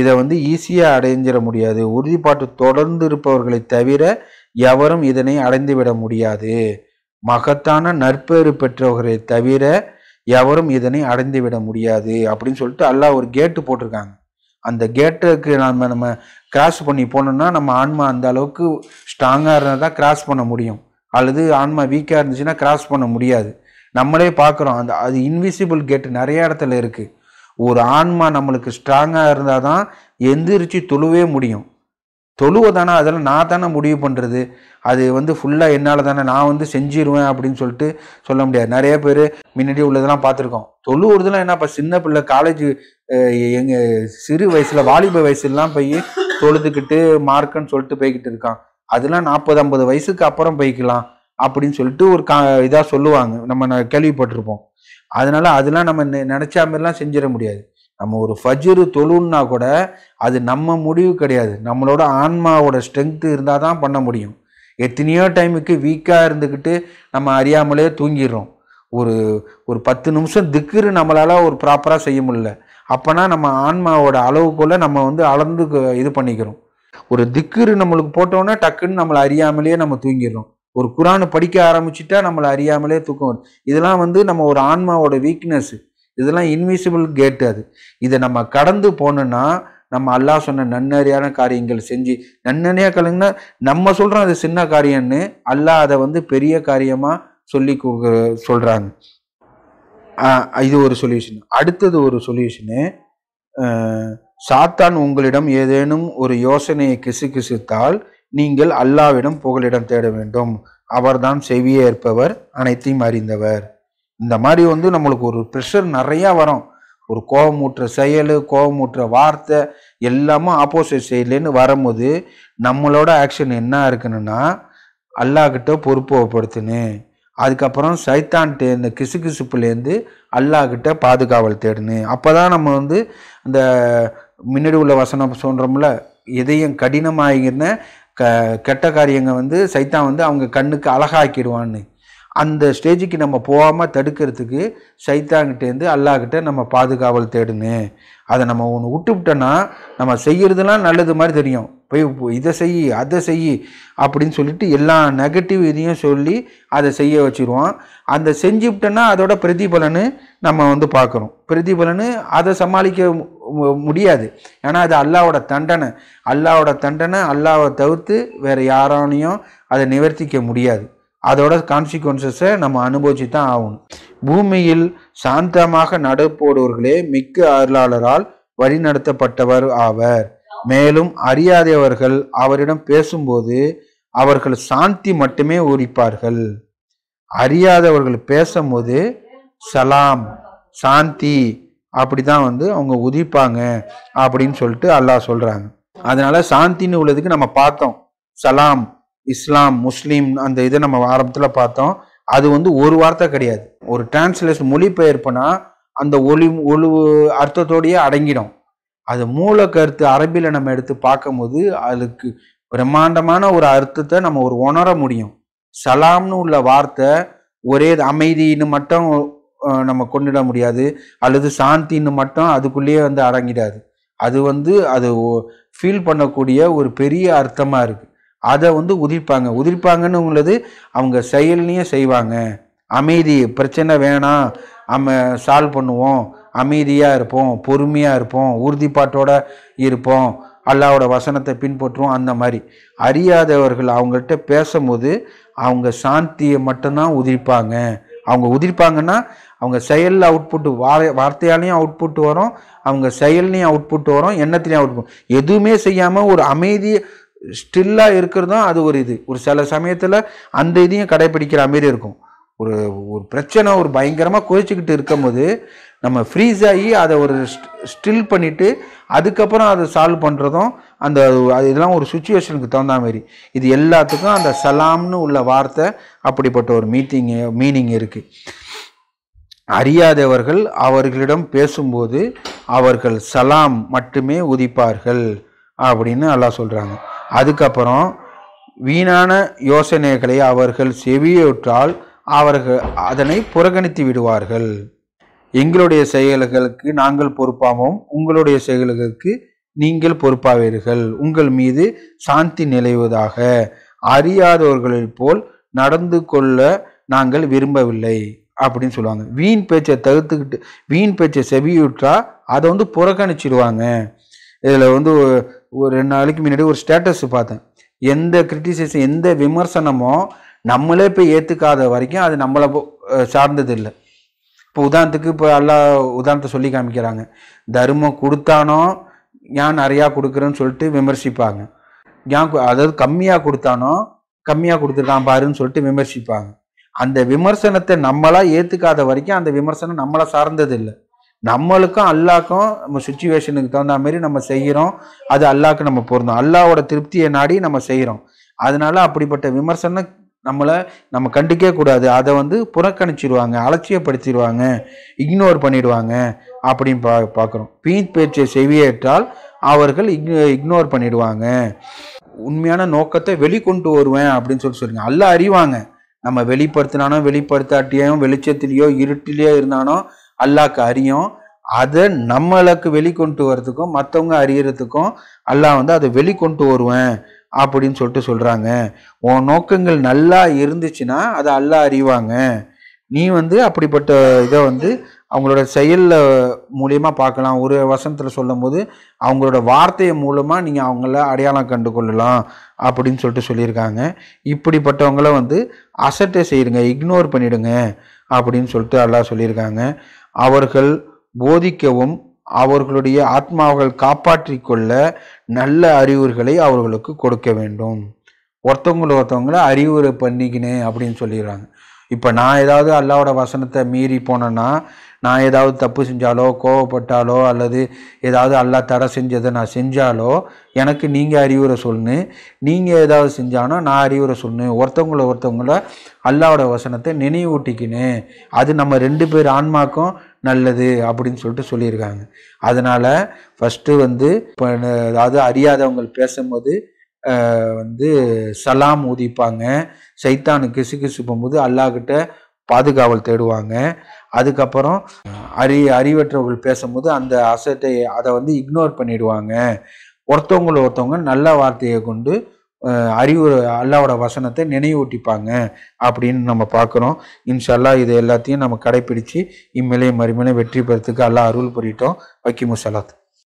இதை வந்து ஈஸியாக அடைஞ்சிட முடியாது உறுதிப்பாட்டு தொடர்ந்து இருப்பவர்களை தவிர எவரும் இதனை அடைந்துவிட முடியாது மகத்தான நற்பேறு பெற்றவர்களை தவிர எவரும் இதனை அடைந்துவிட முடியாது அப்படின்னு சொல்லிட்டு அல்லாஹ் ஒரு கேட்டு போட்டிருக்காங்க அந்த கேட்டுக்கு நாம் நம்ம கிராஸ் பண்ணி போனோம்னா நம்ம ஆன்மா அந்த அளவுக்கு ஸ்ட்ராங்காக இருந்தால் தான் கிராஸ் பண்ண முடியும் அல்லது ஆன்மா வீக்காக இருந்துச்சுன்னா கிராஸ் பண்ண முடியாது நம்மளே பார்க்குறோம் அந்த அது இன்விசிபிள் கேட் நிறைய இடத்துல இருக்குது ஒரு ஆன்மா நம்மளுக்கு ஸ்ட்ராங்காக இருந்தால் தான் எந்திரிச்சு தொழுவே முடியும் தொழுவை தானே அதெல்லாம் நான் தானே முடிவு பண்ணுறது அது வந்து ஃபுல்லாக என்னால் தானே நான் வந்து செஞ்சிருவேன் அப்படின்னு சொல்லிட்டு சொல்ல முடியாது நிறைய பேர் முன்னாடி உள்ளதெல்லாம் பார்த்துருக்கோம் தொழுவுறதுலாம் என்னப்பா சின்ன பிள்ளை காலேஜ் எங்கள் சிறு வயசில் வாலிப வயசுலாம் போய் தொழுதுக்கிட்டு மார்க்குன்னு சொல்லிட்டு போய்கிட்டு இருக்கான் அதெல்லாம் நாற்பது ஐம்பது வயசுக்கு அப்புறம் போய்க்கலாம் அப்படின்னு சொல்லிட்டு ஒரு கா இதாக சொல்லுவாங்க நம்ம கேள்விப்பட்டிருப்போம் அதனால அதெல்லாம் நம்ம நினைச்ச மாதிரிலாம் செஞ்சிட முடியாது நம்ம ஒரு ஃபஜ்ரு தொழுன்னா கூட அது நம்ம முடிவு கிடையாது நம்மளோட ஆன்மாவோட ஸ்ட்ரென்த்து இருந்தால் தான் பண்ண முடியும் எத்தனையோ டைமுக்கு வீக்காக இருந்துக்கிட்டு நம்ம அறியாமலே தூங்கிடுறோம் ஒரு ஒரு பத்து நிமிஷம் திக்குரு நம்மளால் ஒரு ப்ராப்பராக செய்ய முடியல அப்போனா நம்ம ஆன்மாவோட அளவுக்குள்ளே நம்ம வந்து அளந்து இது பண்ணிக்கிறோம் ஒரு திக்குரு நம்மளுக்கு போட்டோன்னா டக்குன்னு நம்மளை அறியாமலேயே நம்ம தூங்கிடுறோம் ஒரு குரானு படிக்க ஆரம்பிச்சுட்டா நம்மளை அறியாமலே தூக்கம் வரும் இதெல்லாம் வந்து நம்ம ஒரு ஆன்மாவோட வீக்னஸ் இதெல்லாம் இன்விசிபிள் கேட்டு அது இதை நம்ம கடந்து போனோன்னா நம்ம அல்லாஹ் சொன்ன நன்னறியான காரியங்கள் செஞ்சு நன்னறியாக கலங்கினா நம்ம சொல்கிறோம் அது சின்ன காரியம்னு அல்லாஹ் அதை வந்து பெரிய காரியமாக சொல்லி சொல்கிறாங்க இது ஒரு சொல்யூஷன் அடுத்தது ஒரு சொல்யூஷனு சாத்தான் உங்களிடம் ஏதேனும் ஒரு யோசனையை கிசுகிசுத்தால் நீங்கள் அல்லாவிடம் புகலிடம் தேட வேண்டும் அவர்தான் செவியே இருப்பவர் அனைத்தையும் அறிந்தவர் இந்த மாதிரி வந்து நம்மளுக்கு ஒரு ப்ரெஷர் நிறையா வரும் ஒரு கோபமூற்ற செயல் கோபமூற்ற வார்த்தை எல்லாமும் ஆப்போசிட் சைட்லேருந்து வரும்போது நம்மளோட ஆக்ஷன் என்ன இருக்குன்னா அல்லாக்கிட்ட பொறுப்பு ஒப்படுத்துன்னு அதுக்கப்புறம் சைத்தான்ட்டு இந்த கிசு கிசுப்புலேருந்து அல்லாஹ்கிட்ட பாதுகாவல் தேடணும் அப்போ தான் நம்ம வந்து இந்த முன்னாடி உள்ள வசனம் சொல்கிறோம்ல எதையும் கடினமாகின க கெட்ட காரியங்கள் வந்து சைத்தான் வந்து அவங்க கண்ணுக்கு அழகாக்கிடுவான்னு அந்த ஸ்டேஜுக்கு நம்ம போகாமல் தடுக்கிறதுக்கு சைத்தாங்கிட்டேருந்து அல்லாக்கிட்ட நம்ம பாதுகாவல் தேடுன்னு அதை நம்ம ஒன்று விட்டு விட்டோன்னா நம்ம செய்கிறதுலாம் நல்லது மாதிரி தெரியும் போய் இதை செய் அதை செய் அப்படின்னு சொல்லிட்டு எல்லா நெகட்டிவ் இதையும் சொல்லி அதை செய்ய வச்சுருவான் அந்த செஞ்சுவிட்டோன்னா அதோட பிரதிபலனு நம்ம வந்து பார்க்குறோம் பிரதிபலனு அதை சமாளிக்க முடியாது ஏன்னா அது அல்லாவோட தண்டனை அல்லாவோட தண்டனை அல்லாவை தவிர்த்து வேறு யாராலையும் அதை நிவர்த்திக்க முடியாது அதோட கான்சிக்வன்சஸை நம்ம அனுபவிச்சு தான் ஆகணும் பூமியில் சாந்தமாக நடப்போடுவர்களே மிக்க அருளாளரால் வழிநடத்தப்பட்டவர் ஆவர் மேலும் அறியாதவர்கள் அவரிடம் பேசும்போது அவர்கள் சாந்தி மட்டுமே உரிப்பார்கள் அறியாதவர்கள் பேசும்போது சலாம் சாந்தி அப்படி தான் வந்து அவங்க உதிப்பாங்க அப்படின்னு சொல்லிட்டு அல்லாஹ் சொல்கிறாங்க அதனால சாந்தின்னு உள்ளதுக்கு நம்ம பார்த்தோம் சலாம் இஸ்லாம் முஸ்லீம் அந்த இதை நம்ம ஆரம்பத்தில் பார்த்தோம் அது வந்து ஒரு வார்த்தை கிடையாது ஒரு டிரான்ஸ்லேஷன் மொழிபெயர்ப்புனா அந்த ஒளி ஒழு அர்த்தத்தோடையே அடங்கிடும் அது மூல கருத்து அரபியில் நம்ம எடுத்து பார்க்கும்போது அதுக்கு பிரம்மாண்டமான ஒரு அர்த்தத்தை நம்ம ஒரு உணர முடியும் சலாம்னு உள்ள வார்த்தை ஒரே அமைதினு மட்டும் நம்ம கொண்டுட முடியாது அல்லது சாந்தின்னு மட்டும் அதுக்குள்ளேயே வந்து அடங்கிடாது அது வந்து அது ஃபீல் பண்ணக்கூடிய ஒரு பெரிய அர்த்தமாக இருக்குது அதை வந்து உதிர்ப்பாங்க உதிர்ப்பாங்கன்னு உள்ளது அவங்க செயல்லையும் செய்வாங்க அமைதி பிரச்சனை வேணாம் நம்ம சால்வ் பண்ணுவோம் அமைதியாக இருப்போம் பொறுமையாக இருப்போம் உறுதிப்பாட்டோட இருப்போம் அல்லாவோட வசனத்தை பின்பற்றுவோம் அந்த மாதிரி அறியாதவர்கள் அவங்கள்ட்ட பேசும்போது அவங்க சாந்தியை மட்டும்தான் உதிர்ப்பாங்க அவங்க உதிர்ப்பாங்கன்னா அவங்க செயலில் அவுட்புட்டு வார வார்த்தையாலையும் அவுட்புட் வரும் அவங்க செயல்லையும் அவுட்புட் வரும் எண்ணத்துலையும் அவுட்புட் எதுவுமே செய்யாமல் ஒரு அமைதியை ஸ்டில்லாக இருக்கிறதும் அது ஒரு இது ஒரு சில சமயத்தில் அந்த இதையும் கடைப்பிடிக்கிற அமைதி இருக்கும் ஒரு ஒரு பிரச்சனை ஒரு பயங்கரமாக கொதிச்சுக்கிட்டு இருக்கும்போது நம்ம ஃப்ரீஸ் ஆகி அதை ஒரு ஸ்டில் பண்ணிவிட்டு அதுக்கப்புறம் அதை சால்வ் பண்ணுறதும் அந்த இதெல்லாம் ஒரு சுச்சுவேஷனுக்கு தகுந்த மாதிரி இது எல்லாத்துக்கும் அந்த சலாம்னு உள்ள வார்த்தை அப்படிப்பட்ட ஒரு மீட்டிங் மீனிங் இருக்குது அறியாதவர்கள் அவர்களிடம் பேசும்போது அவர்கள் சலாம் மட்டுமே உதிப்பார்கள் அப்படின்னு எல்லாம் சொல்கிறாங்க அதுக்கப்புறம் வீணான யோசனைகளை அவர்கள் செவியுற்றால் அவர்கள் அதனை புறக்கணித்து விடுவார்கள் எங்களுடைய செயல்களுக்கு நாங்கள் பொறுப்பாகவும் உங்களுடைய செயல்களுக்கு நீங்கள் பொறுப்பாவீர்கள் உங்கள் மீது சாந்தி நிலைவதாக அறியாதவர்களைப் போல் நடந்து கொள்ள நாங்கள் விரும்பவில்லை அப்படின்னு சொல்லுவாங்க வீண் பேச்சை தவிர்த்துக்கிட்டு வீண் பேச்சை செவியுற்றா அதை வந்து புறக்கணிச்சிடுவாங்க இதில் வந்து ஒரு ரெண்டு நாளைக்கு முன்னாடி ஒரு ஸ்டேட்டஸ் பார்த்தேன் எந்த கிரிட்டிசைஸ் எந்த விமர்சனமோ நம்மளே இப்போ ஏற்றுக்காத வரைக்கும் அது நம்மளை சார்ந்தது இல்லை இப்போ உதாரணத்துக்கு இப்போ எல்லா உதாரணத்தை சொல்லி காமிக்கிறாங்க தர்மம் கொடுத்தானோ ஏன் நிறையா கொடுக்குறேன்னு சொல்லிட்டு விமர்சிப்பாங்க ஏன் அதாவது கம்மியாக கொடுத்தானோ கம்மியாக கொடுத்துருக்கான் பாருன்னு சொல்லிட்டு விமர்சிப்பாங்க அந்த விமர்சனத்தை நம்மளா ஏற்றுக்காத வரைக்கும் அந்த விமர்சனம் நம்மளை சார்ந்தது இல்லை நம்மளுக்கும் அல்லாக்கும் நம்ம சுச்சுவேஷனுக்கு தகுந்த மாதிரி நம்ம செய்கிறோம் அது அல்லாக்கு நம்ம பொருந்தோம் அல்லாவோட திருப்தியை நாடி நம்ம செய்கிறோம் அதனால அப்படிப்பட்ட விமர்சனம் நம்மளை நம்ம கண்டுக்கவே கூடாது அதை வந்து புறக்கணிச்சிடுவாங்க அலட்சியப்படுத்திடுவாங்க இக்னோர் பண்ணிடுவாங்க அப்படின்னு பா பார்க்குறோம் பீத் பேச்சை செவியேற்றால் அவர்கள் இக்னோ இக்னோர் பண்ணிடுவாங்க உண்மையான நோக்கத்தை வெளிக்கொண்டு வருவேன் அப்படின்னு சொல்லி சொல்லுங்க அல்ல அறிவாங்க நம்ம வெளிப்படுத்தினாலும் வெளிப்படுத்தாட்டியோ வெளிச்சத்திலேயோ இருட்டிலேயோ இருந்தாலும் அல்லாக்கு அறியும் அதை நம்மளுக்கு வெளிக்கொண்டு வர்றதுக்கும் மற்றவங்க அறியறதுக்கும் அல்லாஹ் வந்து அதை வெளிக்கொண்டு வருவேன் அப்படின்னு சொல்லிட்டு சொல்கிறாங்க உன் நோக்கங்கள் நல்லா இருந்துச்சுன்னா அதை அல்லா அறிவாங்க நீ வந்து அப்படிப்பட்ட இதை வந்து அவங்களோட செயலில் மூலியமாக பார்க்கலாம் ஒரு வசனத்தில் சொல்லும்போது அவங்களோட வார்த்தையை மூலமாக நீங்கள் அவங்கள அடையாளம் கண்டு கொள்ளலாம் அப்படின்னு சொல்லிட்டு சொல்லியிருக்காங்க இப்படிப்பட்டவங்கள வந்து அசட்டை செய்யுங்க இக்னோர் பண்ணிவிடுங்க அப்படின்னு சொல்லிட்டு அல்லா சொல்லியிருக்காங்க அவர்கள் போதிக்கவும் அவர்களுடைய ஆத்மாவர்கள் காப்பாற்றி கொள்ள நல்ல அறிவுரைகளை அவர்களுக்கு கொடுக்க வேண்டும் ஒருத்தவங்களை ஒருத்தவங்களை அறிவுரை பண்ணிக்கினேன் அப்படின்னு சொல்லிடுறாங்க இப்போ நான் ஏதாவது அல்லாவோட வசனத்தை மீறி போனேன்னா நான் ஏதாவது தப்பு செஞ்சாலோ கோவப்பட்டாலோ அல்லது ஏதாவது அல்லா தடை செஞ்சதை நான் செஞ்சாலோ எனக்கு நீங்கள் அறிவுரை சொல்லு நீங்கள் ஏதாவது செஞ்சானோ நான் அறிவுரை சொல்லு ஒருத்தவங்களை ஒருத்தவங்கள அல்லாவோட வசனத்தை நினைவூட்டிக்கினு அது நம்ம ரெண்டு பேர் ஆன்மாக்கும் நல்லது அப்படின்னு சொல்லிட்டு சொல்லியிருக்காங்க அதனால் ஃபஸ்ட்டு வந்து இப்போ அதாவது அறியாதவங்க பேசும்போது வந்து சலாம் உதிப்பாங்க சைத்தானு கிசு கிசு கிசுப்பும்போது கிட்ட பாதுகாவல் தேடுவாங்க அதுக்கப்புறம் அறி அறிவற்றவர்கள் பேசும்போது அந்த அசட்டை அதை வந்து இக்னோர் பண்ணிடுவாங்க ஒருத்தவங்களை ஒருத்தவங்க நல்ல வார்த்தையை கொண்டு அறிவு அல்லாவோட வசனத்தை நினைவூட்டிப்பாங்க அப்படின்னு நம்ம பார்க்குறோம் இன்ஷல்லா இது எல்லாத்தையும் நம்ம கடைப்பிடித்து இம்மிலையும் மறுமலையும் வெற்றி பெறத்துக்கு அல்லா அருள் புரியிட்டோம் வக்கி முசலாத்